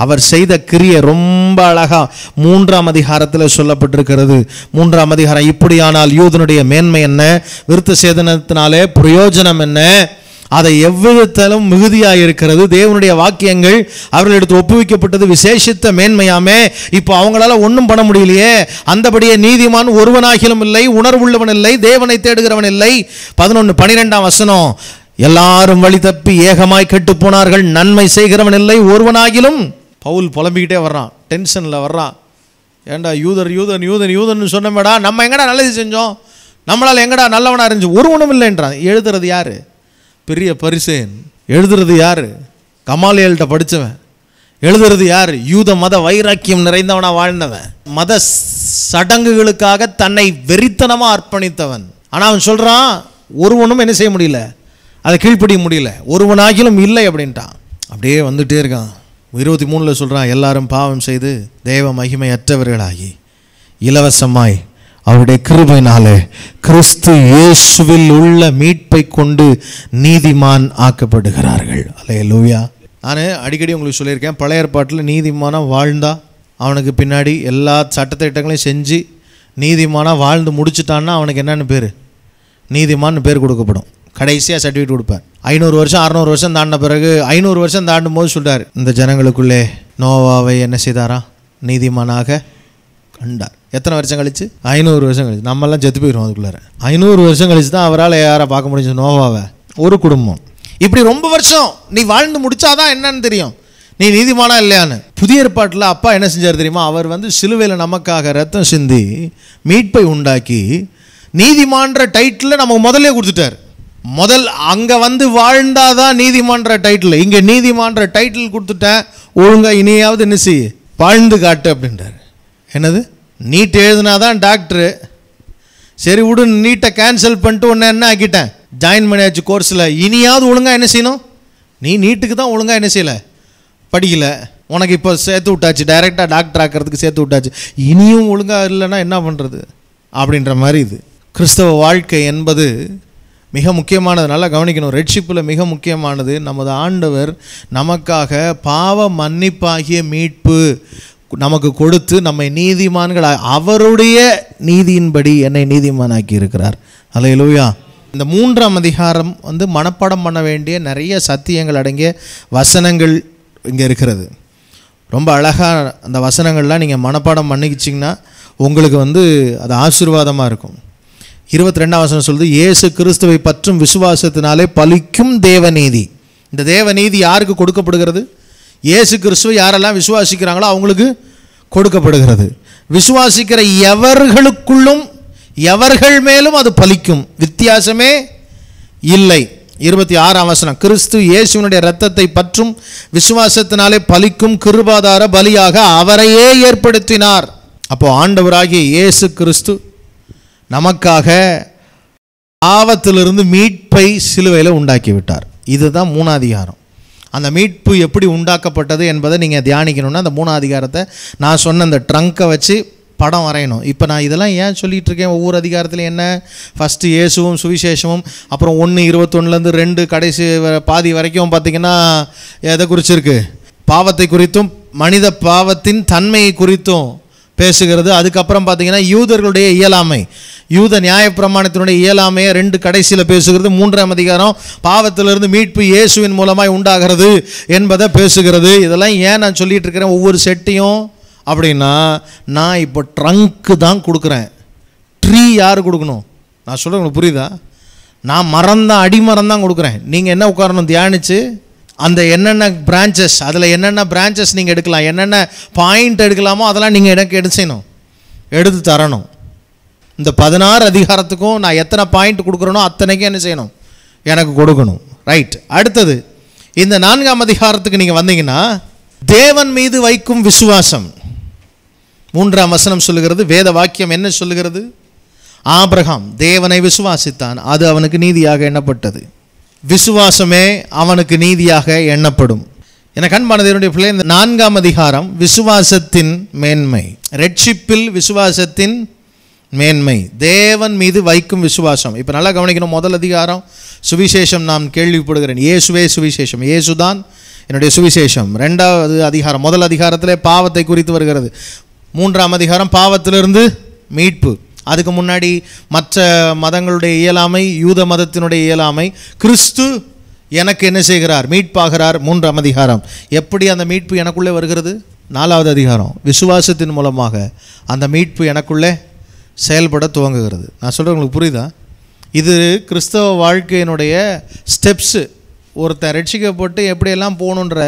[SPEAKER 1] அவர் செய்த கிரியை ரொம்ப அழகாக மூன்றாம் அதிகாரத்தில் சொல்லப்பட்டிருக்கிறது மூன்றாம் அதிகாரம் இப்படியானால் யூதனுடைய மேன்மை என்ன விருத்த சேதனத்தினாலே பிரயோஜனம் என்ன அதை எவ்விதத்திலும் மிகுதியாக இருக்கிறது தேவனுடைய வாக்கியங்கள் அவர்களிடத்து ஒப்புவிக்கப்பட்டது விசேஷித்த மேன்மையாமே இப்போ அவங்களால ஒன்றும் பண்ண முடியலையே அந்தபடியே நீதிமான் ஒருவனாகிலும் இல்லை உணர்வுள்ளவன் இல்லை தேவனை தேடுகிறவன் இல்லை பதினொன்று பனிரெண்டாம் வசனம் எல்லாரும் வழி தப்பி ஏகமாய் கெட்டு போனார்கள் நன்மை செய்கிறவன் இல்லை ஒருவனாகிலும் பவுல் புலம்பிக்கிட்டே வர்றான் டென்ஷனில் வர்றான் ஏண்டா யூதர் யூதன் யூதன் யூதன் சொன்னமேடா நம்ம எங்கடா நல்லது செஞ்சோம் நம்மளால் எங்கடா நல்லவனாக இருந்துச்சு ஒருவனும் இல்லைன்றான் எழுதுறது யார் பெரிய பரிசேன் எழுதுறது யார் கமாலியல்கிட்ட படித்தவன் எழுதுறது யார் யூத மத வைராக்கியம் நிறைந்தவனாக வாழ்ந்தவன் மத சடங்குகளுக்காக தன்னை வெறித்தனமாக அர்ப்பணித்தவன் ஆனால் அவன் சொல்கிறான் ஒருவனும் என்ன செய்ய முடியல அதை கீழ்ப்படிய முடியல ஒருவனாகிலும் இல்லை அப்படின்ட்டான் அப்படியே வந்துகிட்டே இருக்கான் இருபத்தி மூணில் சொல்கிறான் எல்லாரும் பாவம் செய்து தெய்வ மகிமையற்றவர்களாகி இலவசமாய் அவருடைய கிருபையினாலே கிறிஸ்து இயேசுவில் உள்ள மீட்பை கொண்டு நீதிமான் ஆக்கப்படுகிறார்கள் அல்லையா லூவியா நான் அடிக்கடி உங்களுக்கு சொல்லியிருக்கேன் பழைய ஏற்பாட்டில் நீதிமானாக வாழ்ந்தா அவனுக்கு பின்னாடி எல்லா சட்டத்திட்டங்களையும் செஞ்சு நீதிமானாக வாழ்ந்து முடிச்சுட்டான்னா அவனுக்கு என்னென்னு பேர் நீதிமான்னு பேர் கொடுக்கப்படும் கடைசியாக சர்டிஃபிகேட் கொடுப்பார் ஐநூறு வருஷம் அறநூறு வருஷம் தாண்டின பிறகு ஐநூறு வருஷம் தாண்டும் போது சொல்கிறார் இந்த ஜனங்களுக்குள்ளே நோவாவை என்ன செய்தாரா நீதிமானாக கண்டார் எத்தனை வருஷம் கழிச்சு ஐநூறு வருஷம் கழிச்சு நம்மெல்லாம் செத்து போயிடும் அதுக்குள்ளார ஐநூறு வருஷம் கழிச்சு தான் அவரால் யாரை பார்க்க முடிஞ்சு நோவாவை ஒரு குடும்பம் இப்படி ரொம்ப வருஷம் நீ வாழ்ந்து முடிச்சாதான் என்னன்னு தெரியும் நீ நீதிமானா இல்லையான்னு புதிய ஏற்பாட்டில் அப்பா என்ன செஞ்சார் தெரியுமா அவர் வந்து சிலுவையில் நமக்காக ரத்தம் சிந்தி மீட்பை உண்டாக்கி நீதிமான்ற டைட்டில் நமக்கு முதல்ல கொடுத்துட்டார் முதல் அங்கே வந்து வாழ்ந்தாதான் நீதிமான்ற டைட்டில் இங்கே நீதிமன்ற டைட்டில் கொடுத்துட்டேன் ஒழுங்காக இனியாவது என்ன செய்ய வாழ்ந்து காட்டு அப்படின்றார் என்னது நீட் எழுதினாதான் தான் டாக்டரு சரி விடு நீட்டை கேன்சல் பண்ணிட்டு ஒன்று என்ன ஆக்கிட்டேன் ஜாயின் பண்ணியாச்சு கோர்ஸில் இனியாவது ஒழுங்காக என்ன செய்யணும் நீ நீட்டுக்கு தான் ஒழுங்காக என்ன செய்யலை படிக்கலை உனக்கு இப்போ சேர்த்து விட்டாச்சு டைரெக்டாக டாக்டர் ஆக்கிறதுக்கு சேர்த்து விட்டாச்சு இனியும் ஒழுங்காக இல்லைன்னா என்ன பண்ணுறது அப்படின்ற மாதிரி இது கிறிஸ்தவ வாழ்க்கை என்பது மிக முக்கியமானது நல்லா கவனிக்கணும் ரெட்ஷிப்பில் மிக முக்கியமானது நமது ஆண்டவர் நமக்காக பாவ மன்னிப்பாகிய மீட்பு நமக்கு கொடுத்து நம்மை நீதிமான்கள் அவருடைய நீதியின்படி என்னை நீதிமானாக்கி இருக்கிறார் லூயா இந்த மூன்றாம் அதிகாரம் வந்து மனப்பாடம் பண்ண வேண்டிய நிறைய சத்தியங்கள் அடங்கிய வசனங்கள் இங்கே இருக்கிறது ரொம்ப அழகாக அந்த வசனங்கள்லாம் நீங்கள் மனப்பாடம் பண்ணிக்கிச்சிங்கன்னா உங்களுக்கு வந்து அது ஆசீர்வாதமாக இருக்கும் இருபத்தி ரெண்டாம் வசனம் சொல்லுது இயேசு கிறிஸ்துவை பற்றும் விசுவாசத்தினாலே பலிக்கும் தேவநீதி இந்த தேவநீதி யாருக்கு கொடுக்கப்படுகிறது இயேசு கிறிஸ்துவை யாரெல்லாம் விசுவாசிக்கிறாங்களோ அவங்களுக்கு கொடுக்கப்படுகிறது விசுவாசிக்கிற எவர்களுக்குள்ளும் எவர்கள் மேலும் அது பலிக்கும் வித்தியாசமே இல்லை இருபத்தி ஆறாம் வசனம் கிறிஸ்து இயேசுவனுடைய இரத்தத்தை பற்றும் விசுவாசத்தினாலே பலிக்கும் கிருபாதார பலியாக அவரையே ஏற்படுத்தினார் அப்போ ஆண்டவராகிய இயேசு கிறிஸ்து நமக்காக ஆபத்திலிருந்து மீட்பை சிலுவையில் உண்டாக்கிவிட்டார் இதுதான் மூணாதிகாரம் அந்த மீட்பு எப்படி உண்டாக்கப்பட்டது என்பதை நீங்கள் தியானிக்கணும்னா அந்த மூணு அதிகாரத்தை நான் சொன்ன அந்த ட்ரங்கை வச்சு படம் வரையணும் இப்போ நான் இதெல்லாம் ஏன் சொல்லிகிட்டு இருக்கேன் ஒவ்வொரு அதிகாரத்தில் என்ன ஃபஸ்ட்டு இயேசுவும் சுவிசேஷமும் அப்புறம் ஒன்று இருபத்தொன்னுலேருந்து ரெண்டு கடைசி பாதி வரைக்கும் பார்த்திங்கன்னா எதை குறிச்சிருக்கு பாவத்தை குறித்தும் மனித பாவத்தின் தன்மையை குறித்தும் பேசுகிறது அதுக்கப்புறம் பார்த்தீங்கன்னா யூதர்களுடைய இயலாமை யூத நியாயப்பிரமாணத்தினுடைய இயலாமையை ரெண்டு கடைசியில் பேசுகிறது மூன்றாம் அதிகாரம் பாவத்திலிருந்து மீட்பு இயேசுவின் மூலமாக உண்டாகிறது என்பதை பேசுகிறது இதெல்லாம் ஏன் நான் சொல்லிகிட்டு இருக்கிறேன் ஒவ்வொரு செட்டையும் அப்படின்னா நான் இப்போ ட்ரங்க்கு தான் கொடுக்குறேன் ட்ரீ யார் கொடுக்கணும் நான் சொல்கிறேன் உங்களுக்கு புரியுதா நான் மரம் தான் அடிமரம் தான் கொடுக்குறேன் நீங்கள் என்ன உட்காரணும் தியானித்து அந்த என்னென்ன பிரான்ச்சஸ் அதில் என்னென்ன பிரான்ச்சஸ் நீங்கள் எடுக்கலாம் என்னென்ன பாயிண்ட் எடுக்கலாமோ அதெல்லாம் நீங்கள் எனக்கு எடுத்து செய்யணும் எடுத்து தரணும் இந்த பதினாறு அதிகாரத்துக்கும் நான் எத்தனை பாயிண்ட் கொடுக்குறேனோ அத்தனைக்கும் என்ன செய்யணும் எனக்கு கொடுக்கணும் ரைட் அடுத்தது இந்த நான்காம் அதிகாரத்துக்கு நீங்கள் வந்தீங்கன்னா தேவன் மீது வைக்கும் விசுவாசம் மூன்றாம் வசனம் சொல்லுகிறது வேத வாக்கியம் என்ன சொல்லுகிறது ஆபிரகாம் தேவனை விசுவாசித்தான் அது அவனுக்கு நீதியாக எண்ணப்பட்டது விசுவாசமே அவனுக்கு நீதியாக எண்ணப்படும் என கண்பானதனுடைய பிள்ளை இந்த நான்காம் அதிகாரம் விசுவாசத்தின் மேன்மை ரெட்ஷிப்பில் விசுவாசத்தின் மேன்மை தேவன் மீது வைக்கும் விசுவாசம் இப்போ நல்லா கவனிக்கணும் முதல் அதிகாரம் சுவிசேஷம் நான் கேள்விப்படுகிறேன் இயேசுவே சுவிசேஷம் இயேசுதான் என்னுடைய சுவிசேஷம் ரெண்டாவது அதிகாரம் முதல் அதிகாரத்தில் பாவத்தை குறித்து வருகிறது மூன்றாம் அதிகாரம் பாவத்திலிருந்து மீட்பு அதுக்கு முன்னாடி மற்ற மதங்களுடைய இயலாமை யூத மதத்தினுடைய இயலாமை கிறிஸ்து எனக்கு என்ன செய்கிறார் மீட்பாகிறார் மூன்றாம் அதிகாரம் எப்படி அந்த மீட்பு எனக்குள்ளே வருகிறது நாலாவது அதிகாரம் விசுவாசத்தின் மூலமாக அந்த மீட்பு எனக்குள்ளே செயல்பட துவங்குகிறது நான் சொல்கிறேன் உங்களுக்கு புரியுதா இது கிறிஸ்தவ வாழ்க்கையினுடைய ஸ்டெப்ஸு ஒருத்தன் ரட்சிக்கப்பட்டு எப்படியெல்லாம் போகணுன்ற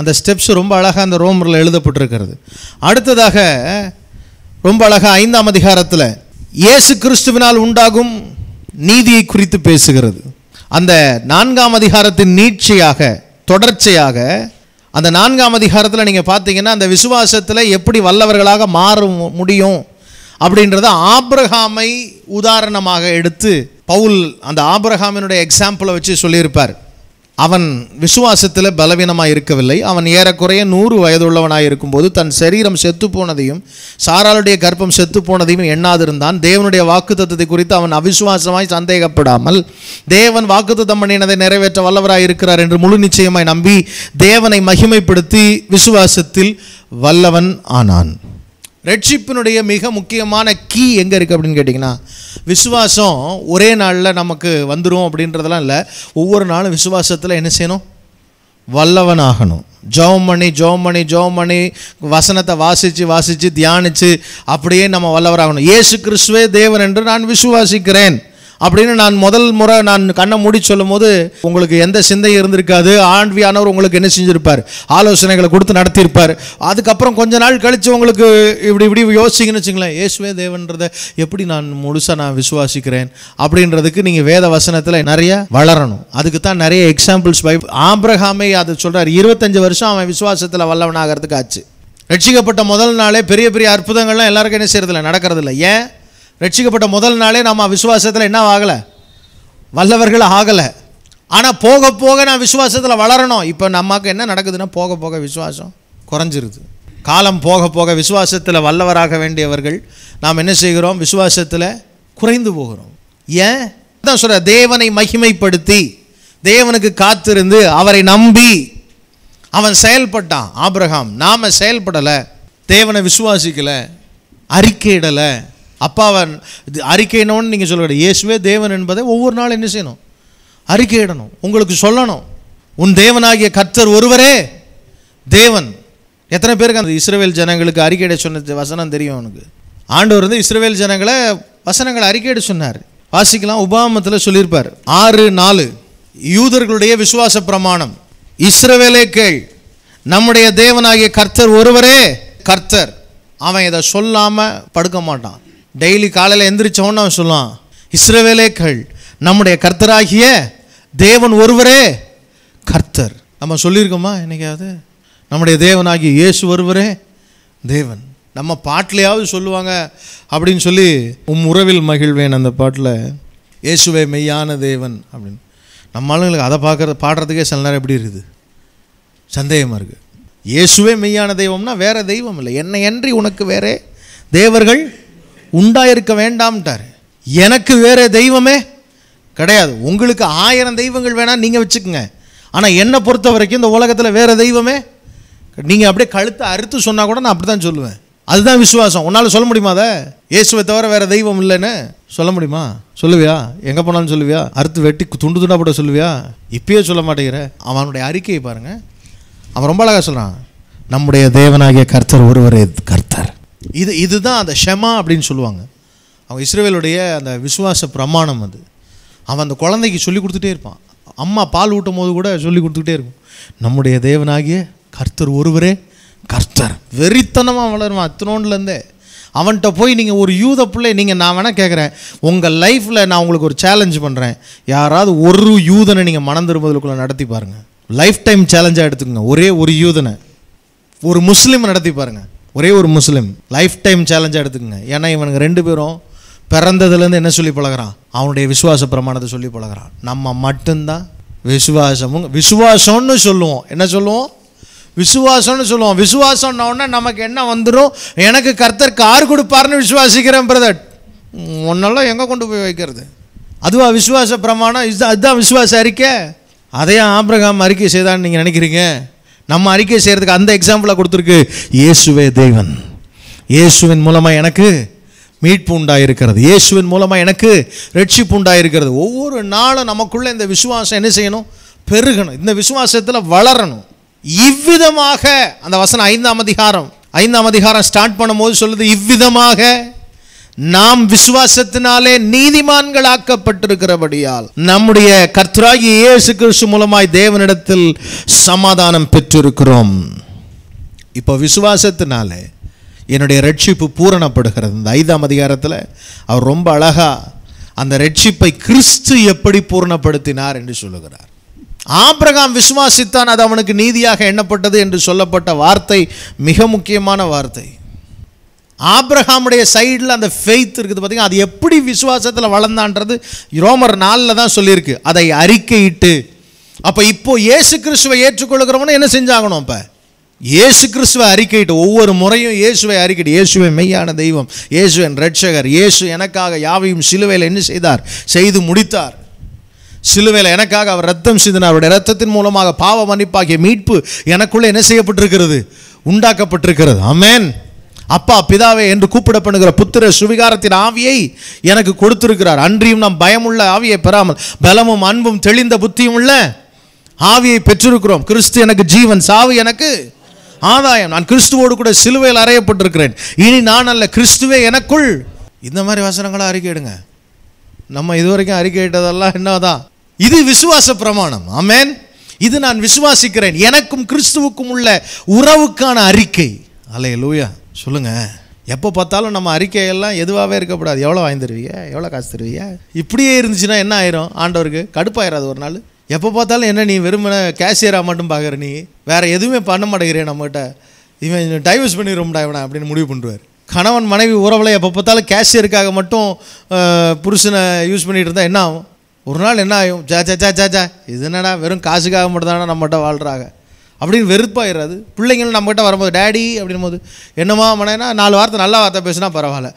[SPEAKER 1] அந்த ஸ்டெப்ஸ் ரொம்ப அழகாக அந்த ரோமரில் எழுதப்பட்டிருக்கிறது அடுத்ததாக ரொம்ப அழகாக ஐந்தாம் அதிகாரத்தில் இயேசு கிறிஸ்துவினால் உண்டாகும் நீதியை குறித்து பேசுகிறது அந்த நான்காம் அதிகாரத்தின் நீட்சியாக தொடர்ச்சியாக அந்த நான்காம் அதிகாரத்தில் நீங்கள் பார்த்தீங்கன்னா அந்த விசுவாசத்தில் எப்படி வல்லவர்களாக மாற முடியும் அப்படின்றத ஆப்ரஹாமை உதாரணமாக எடுத்து பவுல் அந்த ஆப்ரஹாமினுடைய எக்ஸாம்பிளை வச்சு சொல்லியிருப்பார் அவன் விசுவாசத்தில் பலவீனமாக இருக்கவில்லை அவன் ஏறக்குறைய நூறு வயதுள்ளவனாக இருக்கும்போது தன் சரீரம் செத்து போனதையும் சாராளுடைய கர்ப்பம் செத்து போனதையும் எண்ணாதிருந்தான் தேவனுடைய வாக்குத்தத்தை குறித்து அவன் அவிசுவாசமாய் சந்தேகப்படாமல் தேவன் வாக்குத்தம் பண்ணினதை நிறைவேற்ற வல்லவராக இருக்கிறார் என்று முழு நிச்சயமாய் நம்பி தேவனை மகிமைப்படுத்தி விசுவாசத்தில் வல்லவன் ஆனான் ரட்சிப்பினுடைய மிக முக்கியமான கீ எங்கே இருக்குது அப்படின்னு கேட்டிங்கன்னா விசுவாசம் ஒரே நாளில் நமக்கு வந்துடும் அப்படின்றதெல்லாம் இல்லை ஒவ்வொரு நாளும் விசுவாசத்தில் என்ன செய்யணும் வல்லவனாகணும் ஜோம் பண்ணி ஜோம் பண்ணி ஜோம் பண்ணி வசனத்தை வாசித்து வாசித்து தியானித்து அப்படியே நம்ம வல்லவராகணும் ஏசு கிறிஸ்துவே தேவன் என்று நான் விசுவாசிக்கிறேன் அப்படின்னு நான் முதல் முறை நான் கண்ணை மூடி சொல்லும் போது உங்களுக்கு எந்த சிந்தையும் இருந்திருக்காது ஆண்வியானவர் உங்களுக்கு என்ன செஞ்சுருப்பார் ஆலோசனைகளை கொடுத்து நடத்தியிருப்பார் அதுக்கப்புறம் கொஞ்ச நாள் கழித்து உங்களுக்கு இப்படி இப்படி யோசிச்சிங்கன்னு வச்சுங்களேன் இயேசுவே தேவன்றதை எப்படி நான் முழுசாக நான் விசுவாசிக்கிறேன் அப்படின்றதுக்கு நீங்கள் வேத வசனத்தில் நிறைய வளரணும் அதுக்கு தான் நிறைய எக்ஸாம்பிள்ஸ் பை ஆம்பிரகாமே அதை சொல்கிறார் இருபத்தஞ்சு வருஷம் அவன் விசுவாசத்தில் வல்லவனாகிறதுக்கு ஆச்சு ரட்சிக்கப்பட்ட முதல் நாளே பெரிய பெரிய அற்புதங்கள்லாம் எல்லாருக்கும் என்ன செய்யறதில்ல நடக்கிறதில்ல ஏன் ரட்சிக்கப்பட்ட முதல் நாளே நம்ம விசுவாசத்தில் என்ன ஆகலை வல்லவர்கள் ஆகலை ஆனால் போக போக நான் விசுவாசத்தில் வளரணும் இப்போ நமக்கு என்ன நடக்குதுன்னா போக போக விசுவாசம் குறைஞ்சிருது காலம் போக போக விசுவாசத்தில் வல்லவராக வேண்டியவர்கள் நாம் என்ன செய்கிறோம் விசுவாசத்தில் குறைந்து போகிறோம் ஏன் தான் சொல்கிற தேவனை மகிமைப்படுத்தி தேவனுக்கு காத்திருந்து அவரை நம்பி அவன் செயல்பட்டான் ஆப்ரஹாம் நாம் செயல்படலை தேவனை விசுவாசிக்கலை அறிக்கையிடலை அப்பாவை அறிக்கையினோன்னு நீங்கள் சொல்ல இயேசுவே தேவன் என்பதை ஒவ்வொரு நாளும் என்ன செய்யணும் அறிக்கையிடணும் உங்களுக்கு சொல்லணும் உன் தேவனாகிய கர்த்தர் ஒருவரே தேவன் எத்தனை பேருக்கு அந்த இஸ்ரேல் ஜனங்களுக்கு அறிக்கையிட சொன்ன வசனம் தெரியும் உனக்கு ஆண்டவர் வந்து இஸ்ரேல் ஜனங்களை வசனங்களை அறிக்கையிட சொன்னார் வாசிக்கலாம் உபாமத்தில் சொல்லியிருப்பார் ஆறு நாலு யூதர்களுடைய விசுவாச பிரமாணம் இஸ்ரவேலே கேள் நம்முடைய தேவனாகிய கர்த்தர் ஒருவரே கர்த்தர் அவன் இதை சொல்லாமல் படுக்க மாட்டான் டெய்லி காலையில் எந்திரிச்சோன்னு அவன் சொல்லுவான் இஸ்ரவேலேக்கள் நம்முடைய கர்த்தராகிய தேவன் ஒருவரே கர்த்தர் நம்ம சொல்லியிருக்கோமா என்னைக்காவது நம்முடைய தேவனாகிய இயேசு ஒருவரே தேவன் நம்ம பாட்டிலையாவது சொல்லுவாங்க அப்படின்னு சொல்லி உம் உறவில் மகிழ்வேன் அந்த பாட்டில் இயேசுவே மெய்யான தேவன் அப்படின்னு நம்ம ஆளுங்களுக்கு அதை பார்க்குற பாடுறதுக்கே சில நேரம் எப்படி இருக்குது சந்தேகமாக இருக்குது இயேசுவே மெய்யான தெய்வம்னா வேறு தெய்வம் இல்லை என்னை அன்றி உனக்கு வேறே தேவர்கள் உண்டாயிருக்க வேண்டாம்ட்டார் எனக்கு வேறு தெய்வமே கிடையாது உங்களுக்கு ஆயிரம் தெய்வங்கள் வேணாம் நீங்கள் வச்சுக்கோங்க ஆனால் என்னை பொறுத்த வரைக்கும் இந்த உலகத்தில் வேறு தெய்வமே நீங்கள் அப்படியே கழுத்தை அறுத்து சொன்னால் கூட நான் அப்படி தான் சொல்லுவேன் அதுதான் விசுவாசம் உன்னால் சொல்ல முடியுமா அதை இயேசுவை தவிர வேறு தெய்வம் இல்லைன்னு சொல்ல முடியுமா சொல்லுவியா எங்கே போனாலும் சொல்லுவியா அறுத்து வெட்டி துண்டு துண்டாக போட சொல்லுவியா இப்பயே சொல்ல மாட்டேங்கிற அவனுடைய அறிக்கையை பாருங்கள் அவன் ரொம்ப அழகாக சொல்கிறான் நம்முடைய தேவனாகிய கர்த்தர் ஒருவரே கர்த்தர் இது இதுதான் அந்த ஷெமா அப்படின்னு சொல்லுவாங்க அவங்க இஸ்ரேவேலுடைய அந்த விசுவாச பிரமாணம் அது அவன் அந்த குழந்தைக்கு சொல்லி கொடுத்துட்டே இருப்பான் அம்மா பால் ஊட்டும் போது கூட சொல்லி கொடுத்துக்கிட்டே இருக்கும் நம்முடைய தேவனாகிய கர்த்தர் ஒருவரே கர்த்தர் வெறித்தனமாக வளருவான் அத்தனோண்டுலேருந்தே அவன்கிட்ட போய் நீங்கள் ஒரு யூத பிள்ளை நீங்கள் நான் வேணால் கேட்குறேன் உங்கள் லைஃப்பில் நான் உங்களுக்கு ஒரு சேலஞ்ச் பண்ணுறேன் யாராவது ஒரு யூதனை நீங்கள் மனம் திரும்புதலுக்குள்ளே நடத்தி பாருங்கள் லைஃப் டைம் சேலஞ்சாக எடுத்துக்கோங்க ஒரே ஒரு யூதனை ஒரு முஸ்லீம் நடத்தி பாருங்கள் ஒரே ஒரு முஸ்லீம் லைஃப் டைம் சேலஞ்சாக எடுத்துக்கங்க ஏன்னா இவனுக்கு ரெண்டு பேரும் பிறந்ததுலேருந்து என்ன சொல்லி பழகிறான் அவனுடைய விசுவாச பிரமாணத்தை சொல்லி பழகிறான் நம்ம மட்டும்தான் விசுவாசமும் விசுவாசம்னு சொல்லுவோம் என்ன சொல்லுவோம் விசுவாசம்னு சொல்லுவோம் விசுவாசம்னோடனே நமக்கு என்ன வந்துடும் எனக்கு கர்த்தர் கார் கொடுப்பார்னு விசுவாசிக்கிறேன் பிரதர் ஒன்றெல்லாம் எங்கே கொண்டு போய் வைக்கிறது அதுவா விசுவாச பிரமாணம் இதுதான் அதுதான் விசுவாச அறிக்கை அதையும் ஆபிரகாம் அறிக்கை செய்தான்னு நீங்கள் நினைக்கிறீங்க நம்ம அறிக்கை செய்கிறதுக்கு அந்த எக்ஸாம்பிளாக கொடுத்துருக்கு இயேசுவே தேவன் இயேசுவின் மூலமாக எனக்கு மீட்பு உண்டாயிருக்கிறது இயேசுவின் மூலமாக எனக்கு ரட்சிப்பு உண்டாயிருக்கிறது ஒவ்வொரு நாளும் நமக்குள்ளே இந்த விசுவாசம் என்ன செய்யணும் பெருகணும் இந்த விசுவாசத்தில் வளரணும் இவ்விதமாக அந்த வசனம் ஐந்தாம் அதிகாரம் ஐந்தாம் அதிகாரம் ஸ்டார்ட் பண்ணும்போது சொல்லுது இவ்விதமாக நாம் விசுவாசத்தினாலே நீதிமான்களாக்கப்பட்டிருக்கிறபடியால் நம்முடைய கர்த்தராகி இயேசு கிறிஸ்து மூலமாய் தேவனிடத்தில் சமாதானம் பெற்றிருக்கிறோம் இப்போ விசுவாசத்தினாலே என்னுடைய ரட்சிப்பு பூரணப்படுகிறது இந்த ஐந்தாம் அதிகாரத்தில் அவர் ரொம்ப அழகாக அந்த ரட்சிப்பை கிறிஸ்து எப்படி பூரணப்படுத்தினார் என்று சொல்லுகிறார் ஆபிரகாம் விசுவாசித்தான் அது அவனுக்கு நீதியாக எண்ணப்பட்டது என்று சொல்லப்பட்ட வார்த்தை மிக முக்கியமான வார்த்தை ஆப்ரஹாமுடைய சைடில் அந்த ஃபெய்த் இருக்குது பார்த்திங்கன்னா அது எப்படி விசுவாசத்தில் வளர்ந்தான்றது ரோமர் நாளில் தான் சொல்லியிருக்கு அதை அறிக்கையிட்டு அப்போ இப்போது ஏசு கிறிஸ்துவை ஏற்றுக்கொள்கிறவனும் என்ன செஞ்சாகணும் அப்போ இயேசு கிறிஸ்துவை அறிக்கையிட்டு ஒவ்வொரு முறையும் இயேசுவை அறிக்கையிட்டு இயேசுவை மெய்யான தெய்வம் இயேசுவன் ரட்சகர் இயேசு எனக்காக யாவையும் சிலுவையில் என்ன செய்தார் செய்து முடித்தார் சிலுவையில் எனக்காக அவர் ரத்தம் சிந்தினார் அவருடைய ரத்தத்தின் மூலமாக பாவ மன்னிப்பாகிய மீட்பு எனக்குள்ளே என்ன செய்யப்பட்டிருக்கிறது உண்டாக்கப்பட்டிருக்கிறது அமேன் அப்பா பிதாவே என்று கூப்பிடப்படுகிற புத்திர சுவிகாரத்தின் ஆவியை எனக்கு கொடுத்திருக்கிறார் அன்றியும் நாம் பயமுள்ள ஆவியை பெறாமல் பலமும் அன்பும் தெளிந்த புத்தியும் உள்ள ஆவியை பெற்றிருக்கிறோம் கிறிஸ்து எனக்கு ஜீவன் சாவு எனக்கு ஆதாயம் நான் கிறிஸ்துவோடு கூட சிலுவையில் அறையப்பட்டிருக்கிறேன் இனி நான் அல்ல கிறிஸ்துவே எனக்குள் இந்த மாதிரி வசனங்களாக அறிக்கையிடுங்க நம்ம இதுவரைக்கும் அறிக்கையிட்டதெல்லாம் என்னதான் இது விசுவாச பிரமாணம் ஆமேன் இது நான் விசுவாசிக்கிறேன் எனக்கும் கிறிஸ்துவுக்கும் உள்ள உறவுக்கான அறிக்கை அலைய லூயா சொல்லுங்கள் எப்போ பார்த்தாலும் நம்ம அறிக்கையெல்லாம் எதுவாகவே இருக்கக்கூடாது எவ்வளோ வாங்கி தருவீங்க எவ்வளோ காசு தருவீங்க இப்படியே இருந்துச்சுன்னா என்ன ஆயிரும் ஆண்டவருக்கு கடுப்பாயிராது ஒரு நாள் எப்போ பார்த்தாலும் என்ன நீ வெறுமனை கேஷியராக மட்டும் பார்க்குற நீ வேறு எதுவுமே பண்ண மாட்டேங்கிறேன் நம்மகிட்ட இவன் டைவர்ஸ் பண்ணிடுவோம்டா இவனை அப்படின்னு முடிவு பண்ணுவார் கணவன் மனைவி உறவில் எப்போ பார்த்தாலும் கேஷியருக்காக மட்டும் புருஷனை யூஸ் பண்ணிகிட்டு இருந்தால் என்ன ஆகும் ஒரு நாள் என்ன ஆகும் ஜா ஜா ஜா ஜா ஜா இது என்னடா வெறும் காசுக்காக மட்டும் தானே நம்மகிட்ட வாழ்கிறாங்க அப்படின்னு வெறுப்பாயிடாது பிள்ளைங்களும் நம்மகிட்ட வரும்போது டேடி அப்படின் போது என்னம்மா மனைனா நாலு வார்த்தை நல்ல வார்த்தை பேசுனா பரவாயில்ல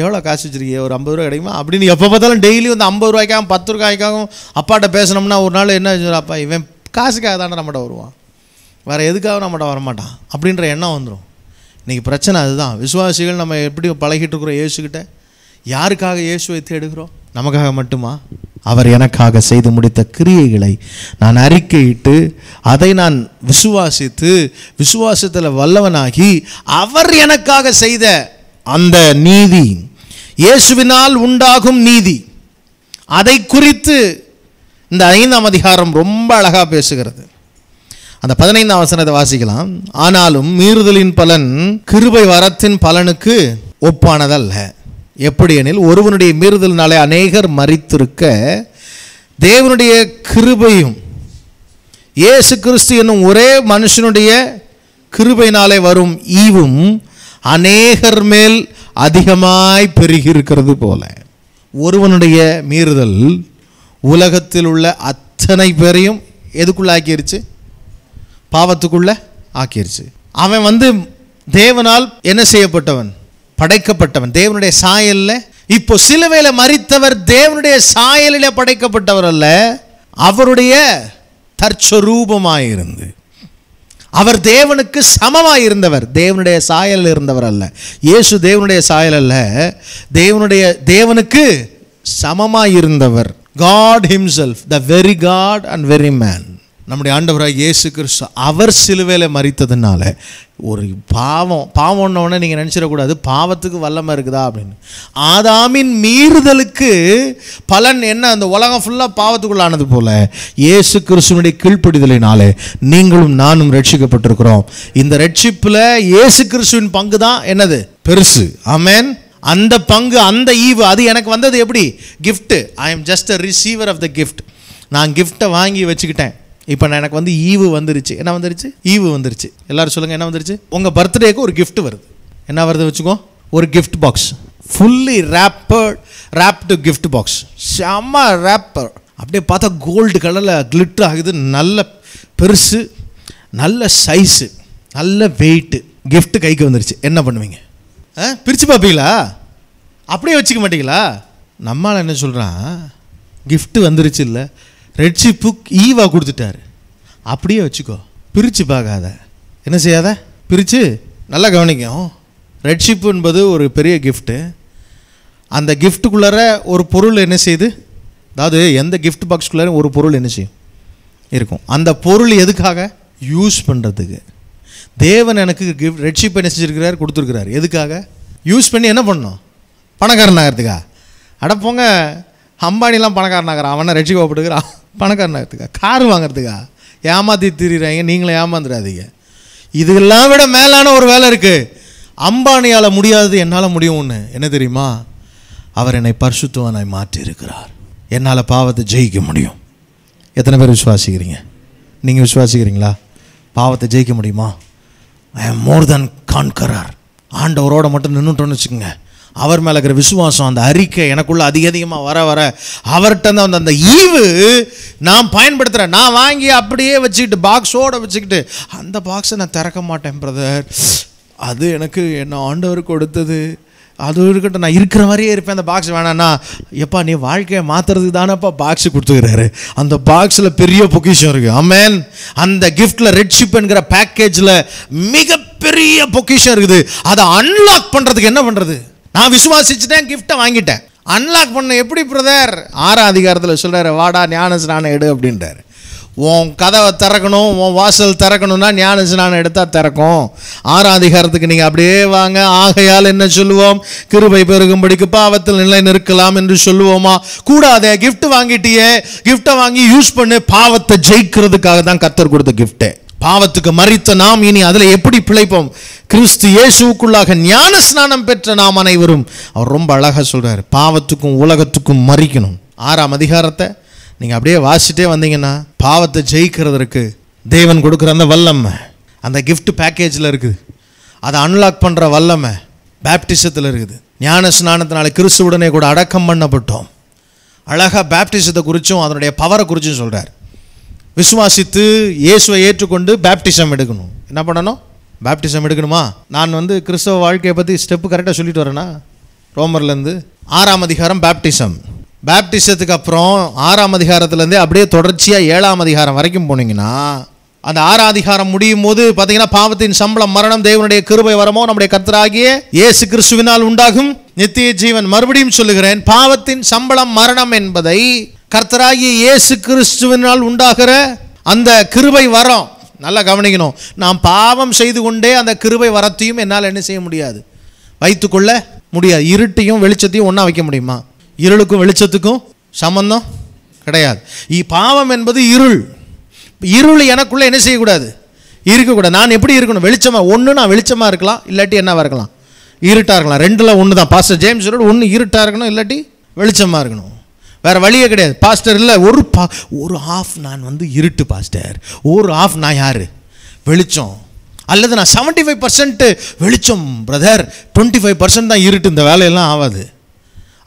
[SPEAKER 1] எவ்வளோ காசு வச்சிருக்கீங்க ஒரு ஐம்பது ரூபா கிடைக்குமா அப்படின்னு எப்போ பார்த்தாலும் டெய்லி வந்து ஐம்பது ரூபாய்க்காகவும் பத்து ரூபாய்க்காகவும் அப்பாட்ட பேசினோம்னா ஒரு நாள் என்ன அப்பா இவன் காசுக்காக தானே நம்மகிட்ட வருவான் வேறு எதுக்காக நம்மகிட்ட வரமாட்டான் அப்படின்ற எண்ணம் வந்துடும் இன்றைக்கி பிரச்சனை அதுதான் விசுவாசிகள் நம்ம எப்படி பழகிட்டு இருக்கிறோம் இயேசுக்கிட்ட யாருக்காக இயேசுவை தேடுகிறோம் நமக்காக மட்டுமா அவர் எனக்காக செய்து முடித்த கிரியைகளை நான் அறிக்கையிட்டு அதை நான் விசுவாசித்து விசுவாசத்தில் வல்லவனாகி அவர் எனக்காக செய்த அந்த நீதி இயேசுவினால் உண்டாகும் நீதி அதை குறித்து இந்த ஐந்தாம் அதிகாரம் ரொம்ப அழகாக பேசுகிறது அந்த பதினைந்தாம் வசனத்தை வாசிக்கலாம் ஆனாலும் மீறுதலின் பலன் கிருபை வரத்தின் பலனுக்கு ஒப்பானதல்ல எப்படியெனில் ஒருவனுடைய நாளை அநேகர் மறித்திருக்க தேவனுடைய கிருபையும் இயேசு கிறிஸ்து என்னும் ஒரே மனுஷனுடைய கிருபையினாலே வரும் ஈவும் அநேகர் மேல் அதிகமாய் பெருகி இருக்கிறது போல ஒருவனுடைய மீறுதல் உலகத்தில் உள்ள அத்தனை பேரையும் எதுக்குள்ளே ஆக்கிருச்சு பாவத்துக்குள்ளே ஆக்கிருச்சு அவன் வந்து தேவனால் என்ன செய்யப்பட்டவன் படைக்கப்பட்டவன் தேவனுடைய சாயல்ல இப்போ சிலுவையில மறித்தவர் தேவனுடைய சாயலில் படைக்கப்பட்டவர் அல்ல அவருடைய தற்சரூபமாயிருந்து அவர் தேவனுக்கு சமமாக இருந்தவர் தேவனுடைய சாயலில் இருந்தவர் அல்ல இயேசு தேவனுடைய சாயல் அல்ல தேவனுடைய தேவனுக்கு சமமாக இருந்தவர் God himself the very God and very man நம்முடைய ஆண்டவராக இயேசு கிறிஸ்து அவர் சிலுவையில் மறித்ததுனால ஒரு பாவம் பாவம்னோடனே நீங்கள் நினச்சிடக்கூடாது பாவத்துக்கு வல்லமை இருக்குதா அப்படின்னு ஆதாமின் மீறுதலுக்கு பலன் என்ன அந்த உலகம் ஃபுல்லாக பாவத்துக்குள்ளானது போல் இயேசு கிறிஸ்துவனுடைய கீழ்ப்படிதலினாலே நீங்களும் நானும் ரட்சிக்கப்பட்டிருக்கிறோம் இந்த ரட்சிப்பில் இயேசு கிறிஸ்துவின் பங்கு தான் என்னது பெருசு ஆமேன் அந்த பங்கு அந்த ஈவு அது எனக்கு வந்தது எப்படி gift I am just a receiver of the gift நான் கிஃப்டை வாங்கி வச்சுக்கிட்டேன் இப்போ நான் எனக்கு வந்து ஈவு வந்துருச்சு என்ன வந்துருச்சு ஈவு வந்துருச்சு எல்லாரும் சொல்லுங்கள் என்ன வந்துருச்சு உங்கள் பர்த்டேக்கு ஒரு கிஃப்ட் வருது என்ன வருது வச்சுக்கோ ஒரு gift box fully wrapped wrapped gift box செம்ம ரேப்பர் அப்படியே பார்த்தா கோல்டு கலரில் கிளிட்டர் ஆகுது நல்ல பெருசு நல்ல சைஸு நல்ல வெயிட்டு கிஃப்ட்டு கைக்கு வந்துருச்சு என்ன பண்ணுவீங்க ஆ பிரித்து பார்ப்பீங்களா அப்படியே வச்சுக்க மாட்டீங்களா நம்மளால் என்ன சொல்கிறான் கிஃப்ட்டு வந்துருச்சு இல்லை ரெட்ஷிப்பு ஈவா கொடுத்துட்டாரு அப்படியே வச்சுக்கோ பிரித்து பார்க்காத என்ன செய்யாத பிரித்து நல்லா கவனிக்கும் ரெட்ஷிப் என்பது ஒரு பெரிய கிஃப்ட்டு அந்த கிஃப்ட்டுக்குள்ளார ஒரு பொருள் என்ன செய்யுது அதாவது எந்த கிஃப்ட் பாக்ஸ்குள்ளார ஒரு பொருள் என்ன செய்யும் இருக்கும் அந்த பொருள் எதுக்காக யூஸ் பண்ணுறதுக்கு தேவன் எனக்கு கிஃப்ட் ரெட்ஷிப் என்ன செஞ்சுருக்கிறார் கொடுத்துருக்கிறார் எதுக்காக யூஸ் பண்ணி என்ன பண்ணணும் பணக்காரன் ஆகிறதுக்கா அட போங்க அம்பானிலாம் பணக்காரனாகிறான் அவனை ரெட்சி கோப்பிட்டுக்கிறான் பணக்காரனாகிறதுக்கா கார் வாங்குறதுக்கா ஏமாற்றி திரிகிறாங்க நீங்களும் ஏமாந்துடாதீங்க இதுக்கெல்லாம் விட மேலான ஒரு வேலை இருக்குது அம்பானியால் முடியாதது என்னால் முடியும்னு என்ன தெரியுமா அவர் என்னை பரிசுத்துவனாய் மாற்றியிருக்கிறார் என்னால் பாவத்தை ஜெயிக்க முடியும் எத்தனை பேர் விசுவாசிக்கிறீங்க நீங்கள் விசுவாசிக்கிறீங்களா பாவத்தை ஜெயிக்க முடியுமா ஐ ஆம் மோர் தென் கான்கரார் ஆண்டவரோட மட்டும் நின்றுட்டோன்னு வச்சுக்கோங்க அவர் மேலே இருக்கிற விசுவாசம் அந்த அறிக்கை எனக்குள்ள அதிக அதிகமாக வர வர அவர்கிட்ட வந்து அந்த ஈவு நான் பயன்படுத்துகிறேன் நான் வாங்கி அப்படியே வச்சுக்கிட்டு பாக்ஸோடு வச்சுக்கிட்டு அந்த பாக்ஸை நான் திறக்க மாட்டேன் பிரதர் அது எனக்கு என்ன ஆண்டவர் கொடுத்தது அது இருக்கட்டும் நான் இருக்கிற மாதிரியே இருப்பேன் அந்த பாக்ஸ் வேணான்னா எப்பா நீ வாழ்க்கையை மாற்றுறதுக்கு தானேப்பா பாக்ஸ் கொடுத்துக்கிறாரு அந்த பாக்ஸில் பெரிய பொக்கிஷம் இருக்குது ஆமேன் அந்த கிஃப்டில் ரெட் ஷிப்ங்கிற பேக்கேஜில் மிகப்பெரிய பொக்கிஷம் இருக்குது அதை அன்லாக் பண்ணுறதுக்கு என்ன பண்ணுறது நான் விசுவாசிச்சுட்டேன் கிஃப்டை வாங்கிட்டேன் அன்லாக் பண்ண எப்படி பிரதர் ஆறாம் அதிகாரத்தில் சொல்கிறாரு வாடா ஞான எடு அப்படின்றார் உன் கதவை திறக்கணும் உன் வாசல் திறக்கணும்னா ஞானஸ்நானம் எடுத்தால் திறக்கும் ஆறாம் அதிகாரத்துக்கு நீங்கள் அப்படியே வாங்க ஆகையால் என்ன சொல்லுவோம் கிருபை பெருகும்படிக்கு பாவத்தில் நிலை நிற்கலாம் என்று சொல்லுவோமா கூடாதே கிஃப்ட் வாங்கிட்டியே கிஃப்டை வாங்கி யூஸ் பண்ணு பாவத்தை ஜெயிக்கிறதுக்காக தான் கத்தர் கொடுத்த கிஃப்ட்டு பாவத்துக்கு மறித்த நாம் இனி அதில் எப்படி பிழைப்போம் கிறிஸ்து இயேசுக்குள்ளாக ஞான ஸ்நானம் பெற்ற நாம் அனைவரும் அவர் ரொம்ப அழகாக சொல்கிறார் பாவத்துக்கும் உலகத்துக்கும் மறிக்கணும் ஆறாம் அதிகாரத்தை நீங்கள் அப்படியே வாசிட்டே வந்தீங்கன்னா பாவத்தை ஜெயிக்கிறதற்கு தேவன் கொடுக்குற அந்த வல்லமை அந்த கிஃப்ட் பேக்கேஜில் இருக்குது அதை அன்லாக் பண்ணுற வல்லமை பேப்டிசத்தில் இருக்குது ஞான ஸ்நானத்தினால கிறிஸ்துவுடனே கூட அடக்கம் பண்ணப்பட்டோம் அழகாக பேப்டிசத்தை குறித்தும் அதனுடைய பவரை குறித்தும் சொல்கிறார் விசுவாசித்து இயேசுவை ஏற்றுக்கொண்டு பேப்டிசம் எடுக்கணும் என்ன பண்ணணும் பேப்டிசம் எடுக்கணுமா நான் வந்து கிறிஸ்தவ வாழ்க்கையை பற்றி ஸ்டெப்பு கரெக்டாக சொல்லிட்டு வரேன்னா ரோமர்லேருந்து ஆறாம் அதிகாரம் பேப்டிசம் பேப்டிசத்துக்கு அப்புறம் ஆறாம் அதிகாரத்துலேருந்தே அப்படியே தொடர்ச்சியாக ஏழாம் அதிகாரம் வரைக்கும் போனீங்கன்னா அந்த ஆறாம் அதிகாரம் முடியும் போது பார்த்தீங்கன்னா பாவத்தின் சம்பளம் மரணம் தேவனுடைய கிருபை வரமோ நம்முடைய கர்த்தராகிய இயேசு கிறிஸ்துவினால் உண்டாகும் நித்திய ஜீவன் மறுபடியும் சொல்லுகிறேன் பாவத்தின் சம்பளம் மரணம் என்பதை கர்த்தராகிய இயேசு கிறிஸ்துவினால் உண்டாகிற அந்த கிருபை வரம் நல்லா கவனிக்கணும் நாம் பாவம் செய்து கொண்டே அந்த கிருபை வரத்தையும் என்னால் என்ன செய்ய முடியாது வைத்துக்கொள்ள முடியாது இருட்டையும் வெளிச்சத்தையும் ஒன்றா வைக்க முடியுமா இருளுக்கும் வெளிச்சத்துக்கும் சம்பந்தம் கிடையாது பாவம் என்பது இருள் இருள் எனக்குள்ளே என்ன செய்யக்கூடாது இருக்கக்கூடாது நான் எப்படி இருக்கணும் வெளிச்சமாக ஒன்று நான் வெளிச்சமாக இருக்கலாம் இல்லாட்டி என்னவாக இருக்கலாம் இருட்டாக இருக்கலாம் ரெண்டில் ஒன்று தான் பாஸ்டர் ஜேம்ஸ் ஒன்று இருட்டாக இருக்கணும் இல்லாட்டி வெளிச்சமாக இருக்கணும் வேறு வழியே கிடையாது பாஸ்டர் இல்லை ஒரு பா ஒரு ஆஃப் நான் வந்து இருட்டு பாஸ்டர் ஒரு ஆஃப் நான் யார் வெளிச்சம் அல்லது நான் செவன்ட்டி ஃபைவ் பர்சன்ட்டு வெளிச்சம் பிரதர் டுவெண்ட்டி ஃபைவ் பர்சன்ட் தான் இருட்டு இந்த வேலையெல்லாம் ஆகாது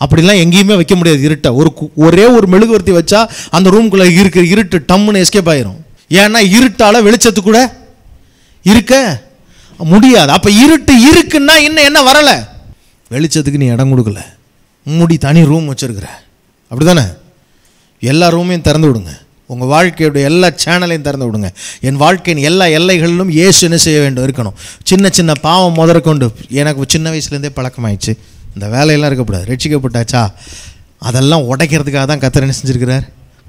[SPEAKER 1] அப்படிலாம் எங்கேயுமே வைக்க முடியாது இருட்டை ஒரு ஒரே ஒரு மெழுகுவர்த்தி வச்சா அந்த ரூம்குள்ளே இருக்கிற இருட்டு டம்முன்னு எஸ்கேப் ஆயிரும் ஏன்னா இருட்டால் வெளிச்சத்து கூட இருக்க முடியாது அப்போ இருட்டு இருக்குன்னா இன்னும் என்ன வரலை வெளிச்சத்துக்கு நீ இடம் கொடுக்கல மூடி தனி ரூம் வச்சுருக்கிற அப்படி தானே எல்லா ரூமையும் திறந்து விடுங்க உங்கள் வாழ்க்கையுடைய எல்லா சேனலையும் திறந்து விடுங்க என் வாழ்க்கையின் எல்லா எல்லைகளிலும் ஏசு என்ன செய்ய வேண்டும் இருக்கணும் சின்ன சின்ன பாவம் முதற்கொண்டு எனக்கு சின்ன வயசுலேருந்தே பழக்கமாயிடுச்சு இந்த வேலையெல்லாம் இருக்கக்கூடாது ரட்சிக்கப்பட்டாச்சா அதெல்லாம் உடைக்கிறதுக்காக தான் கத்தர் என்ன செஞ்சுருக்கிறார்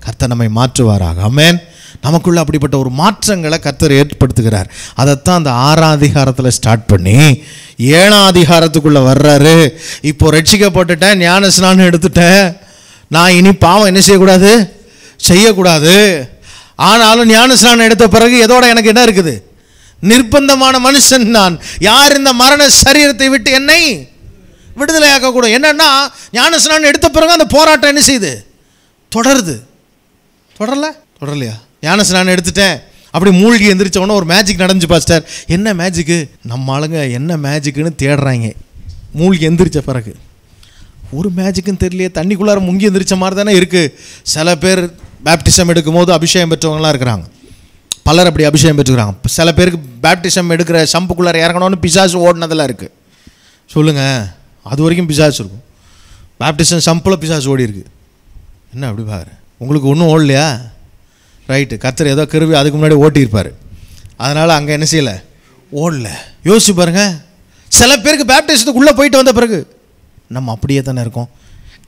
[SPEAKER 1] கத்தர் நம்மை மாற்றுவாராக அமேன் நமக்குள்ளே அப்படிப்பட்ட ஒரு மாற்றங்களை கத்தர் ஏற்படுத்துகிறார் அதைத்தான் அந்த ஆறாம் அதிகாரத்தில் ஸ்டார்ட் பண்ணி ஏழாம் அதிகாரத்துக்குள்ளே வர்றாரு இப்போது ரட்சிக்கப்பட்டுட்டேன் ஞான எடுத்துட்டேன் நான் இனி பாவம் என்ன செய்யக்கூடாது செய்யக்கூடாது ஆனாலும் ஞானஸ்நானம் எடுத்த பிறகு எதோட எனக்கு என்ன இருக்குது நிர்பந்தமான மனுஷன் நான் யார் இந்த மரண சரீரத்தை விட்டு என்னை விடுதலையாக்கக்கூடும் என்னென்னா ஞானஸ்நானம் எடுத்த பிறகு அந்த போராட்டம் என்ன செய்யுது தொடருது தொடரல தொடரலையா ஞானஸ்நானம் எடுத்துட்டேன் அப்படி மூழ்கி உடனே ஒரு மேஜிக் நடந்துச்சு பாஸ்டர் என்ன மேஜிக்கு நம்ம ஆளுங்க என்ன மேஜிக்குன்னு தேடுறாங்க மூழ்கி எந்திரிச்ச பிறகு ஒரு மேஜிக்கும் தெரியலையே தண்ணிக்குள்ளார முங்கி எந்திரிச்ச மாதிரி தானே இருக்குது சில பேர் பேப்டிசம் எடுக்கும்போது அபிஷேகம் பெற்றவங்களாம் இருக்கிறாங்க பலர் அப்படி அபிஷேகம் பெற்றுக்கிறாங்க சில பேருக்கு பேப்டிசம் எடுக்கிற சம்புக்குள்ளார இறங்கணும்னு பிசாசு ஓடினதெல்லாம் இருக்குது சொல்லுங்கள் அது வரைக்கும் பிசாசு இருக்கும் பேப்டிசம் சம்புல பிசாசு ஓடி இருக்குது என்ன அப்படி பார்க்குறேன் உங்களுக்கு ஒன்றும் ஓடலையா ரைட்டு கத்திர ஏதோ கருவி அதுக்கு முன்னாடி ஓட்டியிருப்பார் அதனால் அங்கே என்ன செய்யலை ஓடல யோசிச்சு பாருங்கள் சில பேருக்கு பேப்டிசத்துக்கு உள்ளே போயிட்டு வந்த பிறகு நம்ம அப்படியே தானே இருக்கோம்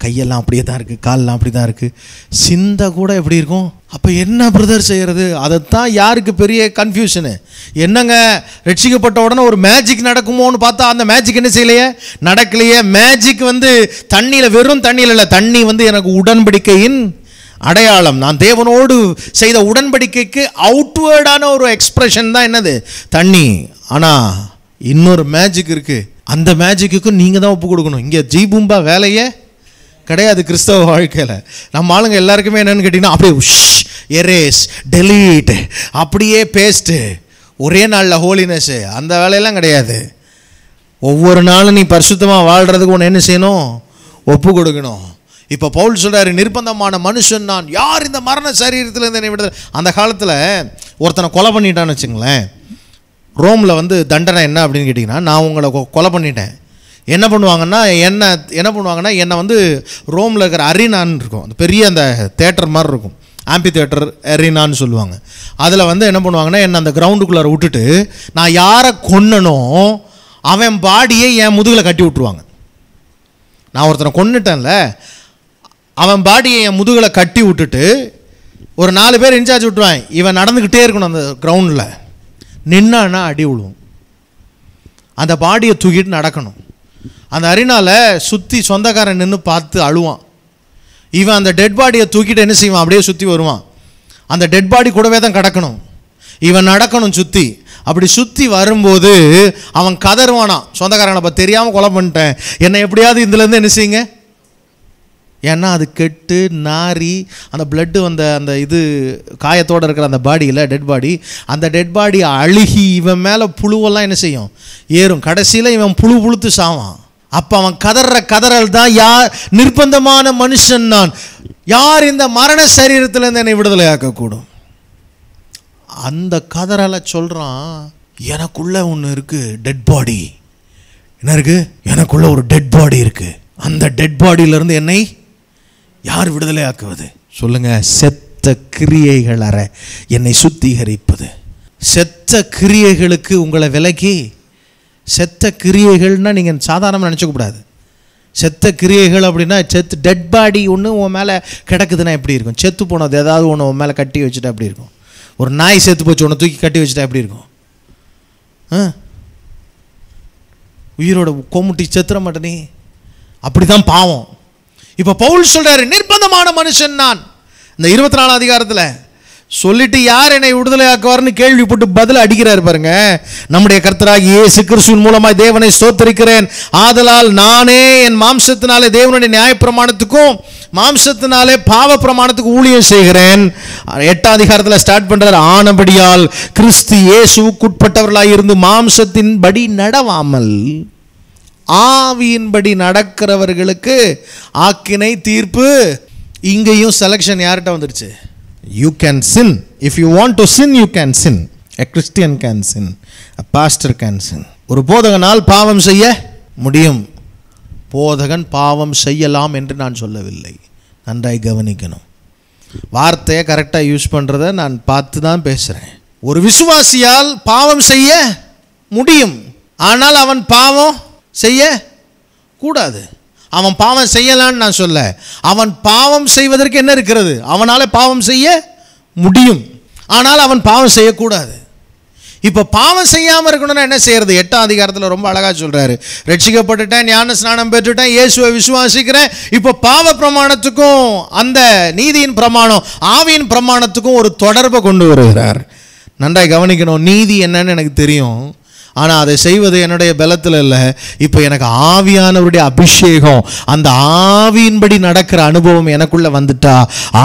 [SPEAKER 1] கையெல்லாம் அப்படியே தான் இருக்குது காலெலாம் அப்படி தான் இருக்குது சிந்தை கூட எப்படி இருக்கும் அப்போ என்ன பிரதர் செய்கிறது அதைத்தான் யாருக்கு பெரிய கன்ஃபியூஷனு என்னங்க ரட்சிக்கப்பட்ட உடனே ஒரு மேஜிக் நடக்குமோன்னு பார்த்தா அந்த மேஜிக் என்ன செய்யலையே நடக்கலையே மேஜிக் வந்து தண்ணியில் வெறும் தண்ணியில் இல்லை தண்ணி வந்து எனக்கு உடன்படிக்கையின் அடையாளம் நான் தேவனோடு செய்த உடன்படிக்கைக்கு அவுட்வேர்டான ஒரு எக்ஸ்ப்ரெஷன் தான் என்னது தண்ணி ஆனால் இன்னொரு மேஜிக் இருக்குது அந்த மேஜிக்குக்கும் நீங்கள் தான் ஒப்பு கொடுக்கணும் இங்கே பும்பா வேலையே கிடையாது கிறிஸ்தவ வாழ்க்கையில் நம்ம ஆளுங்க எல்லாருக்குமே என்னென்னு கேட்டிங்கன்னா அப்படியே உஷ் எரேஸ் டெலீட் அப்படியே பேஸ்ட்டு ஒரே நாளில் ஹோலினஸ்ஸு அந்த வேலையெல்லாம் கிடையாது ஒவ்வொரு நாளும் நீ பரிசுத்தமாக வாழ்கிறதுக்கு ஒன்று என்ன செய்யணும் ஒப்பு கொடுக்கணும் இப்போ பவுல் சொல்கிறாரு நிர்பந்தமான மனுஷன் நான் யார் இந்த மரண சரீரத்தில் என்னை விடுதல் அந்த காலத்தில் ஒருத்தனை கொலை பண்ணிட்டான்னு வச்சுங்களேன் ரோமில் வந்து தண்டனை என்ன அப்படின்னு கேட்டிங்கன்னா நான் உங்களை கொலை பண்ணிட்டேன் என்ன பண்ணுவாங்கன்னா என்ன என்ன பண்ணுவாங்கன்னா என்னை வந்து ரோமில் இருக்கிற அரினான்னு இருக்கும் அந்த பெரிய அந்த தேட்டர் மாதிரி இருக்கும் ஆம்பி தேட்டர் அரினான்னு சொல்லுவாங்க அதில் வந்து என்ன பண்ணுவாங்கன்னா என்னை அந்த கிரவுண்டுக்குள்ளார விட்டுட்டு நான் யாரை கொன்னனோ அவன் பாடியை என் முதுகில் கட்டி விட்ருவாங்க நான் ஒருத்தனை கொன்னுட்டேன்ல அவன் பாடியை என் முதுகில் கட்டி விட்டுட்டு ஒரு நாலு பேர் இன்சார்ஜ் விட்டுவேன் இவன் நடந்துக்கிட்டே இருக்கணும் அந்த கிரவுண்டில் நின்னான்னா அடி விழுவும் அந்த பாடியை தூக்கிட்டு நடக்கணும் அந்த அரினால் சுற்றி சொந்தக்காரன் நின்று பார்த்து அழுவான் இவன் அந்த டெட் பாடியை தூக்கிட்டு என்ன செய்வான் அப்படியே சுற்றி வருவான் அந்த டெட் பாடி கூடவே தான் கிடக்கணும் இவன் நடக்கணும் சுற்றி அப்படி சுற்றி வரும்போது அவன் கதறுவானான் சொந்தக்காரனை அப்போ தெரியாமல் கொலை பண்ணிட்டேன் என்னை எப்படியாவது இதுலேருந்து என்ன செய்யுங்க ஏன்னா அது கெட்டு நாரி அந்த பிளட்டு வந்த அந்த இது காயத்தோடு இருக்கிற அந்த பாடியில் டெட் பாடி அந்த டெட் பாடி அழுகி இவன் மேலே புழுவெல்லாம் என்ன செய்யும் ஏறும் கடைசியில் இவன் புழு புழுத்து சாவான் அப்போ அவன் கதற கதறல் தான் யார் நிர்பந்தமான மனுஷன் நான் யார் இந்த மரண சரீரத்திலேருந்து என்னை விடுதலை ஆக்கக்கூடும் அந்த கதறலை சொல்கிறான் எனக்குள்ளே ஒன்று இருக்குது டெட் பாடி என்ன இருக்குது எனக்குள்ளே ஒரு டெட் பாடி இருக்குது அந்த டெட் பாடியிலேருந்து என்னை யார் விடுதலையாக்குவது சொல்லுங்க செத்த கிரியைகள் அற என்னை சுத்திகரிப்பது செத்த கிரியைகளுக்கு உங்களை விலக்கி செத்த கிரியைகள்னால் நீங்கள் சாதாரணமாக கூடாது செத்த கிரியைகள் அப்படின்னா செத்து டெட் பாடி ஒன்று உன் மேலே கிடக்குதுன்னா எப்படி இருக்கும் செத்து போனது ஏதாவது ஒன்று உன் மேலே கட்டி வச்சுட்டா எப்படி இருக்கும் ஒரு நாய் செத்து போச்சு ஒன்று தூக்கி கட்டி வச்சுட்டா எப்படி இருக்கும் ஆ உயிரோட கொமுட்டி செத்துற மாட்டேனே அப்படி தான் பாவம் இப்போ பவுல் சொல்கிறாரு நிர்பந்தமான மனுஷன் நான் இந்த இருபத்தி நாலாம் அதிகாரத்தில் சொல்லிட்டு யார் என்னை விடுதலை ஆக்குவார்னு கேள்விப்பட்டு பதில் அடிக்கிறார் பாருங்க நம்முடைய கர்த்தராகி இயேசு கிறிஸ்துவின் மூலமாய் தேவனை சோத்தரிக்கிறேன் ஆதலால் நானே என் மாம்சத்தினாலே தேவனுடைய நியாயப்பிரமாணத்துக்கும் மாம்சத்தினாலே பாவ பிரமாணத்துக்கு ஊழியம் செய்கிறேன் எட்டாம் அதிகாரத்தில் ஸ்டார்ட் பண்ணுறார் ஆனபடியால் கிறிஸ்து இயேசுக்குட்பட்டவர்களாக இருந்து மாம்சத்தின் படி நடவாமல் ஆவியின்படி நடக்கிறவர்களுக்கு ஆக்கினை தீர்ப்பு இங்கேயும் செலெக்ஷன் யார்கிட்ட வந்துருச்சு you can sin if you want to sin you can sin a Christian can sin a pastor can sin ஒரு போதகனால் பாவம் செய்ய முடியும் போதகன் பாவம் செய்யலாம் என்று நான் சொல்லவில்லை நன்றாய் கவனிக்கணும் வார்த்தையை கரெக்டாக யூஸ் பண்ணுறத நான் பார்த்து தான் பேசுகிறேன் ஒரு விசுவாசியால் பாவம் செய்ய முடியும் ஆனால் அவன் பாவம் செய்ய கூடாது அவன் பாவம் செய்யலான்னு நான் சொல்ல அவன் பாவம் செய்வதற்கு என்ன இருக்கிறது அவனால் பாவம் செய்ய முடியும் ஆனால் அவன் பாவம் செய்யக்கூடாது இப்போ பாவம் செய்யாமல் இருக்கணும்னா என்ன செய்கிறது எட்டாம் அதிகாரத்தில் ரொம்ப அழகாக சொல்கிறாரு ரட்சிக்கப்பட்டுட்டேன் ஞான ஸ்நானம் பெற்றுட்டேன் இயேசுவை விசுவாசிக்கிறேன் இப்போ பாவ பிரமாணத்துக்கும் அந்த நீதியின் பிரமாணம் ஆவியின் பிரமாணத்துக்கும் ஒரு தொடர்பை கொண்டு வருகிறார் நன்றாக கவனிக்கணும் நீதி என்னன்னு எனக்கு தெரியும் ஆனால் அதை செய்வது என்னுடைய பலத்தில் இல்லை இப்போ எனக்கு ஆவியானவருடைய அபிஷேகம் அந்த ஆவியின்படி நடக்கிற அனுபவம் எனக்குள்ளே வந்துட்டா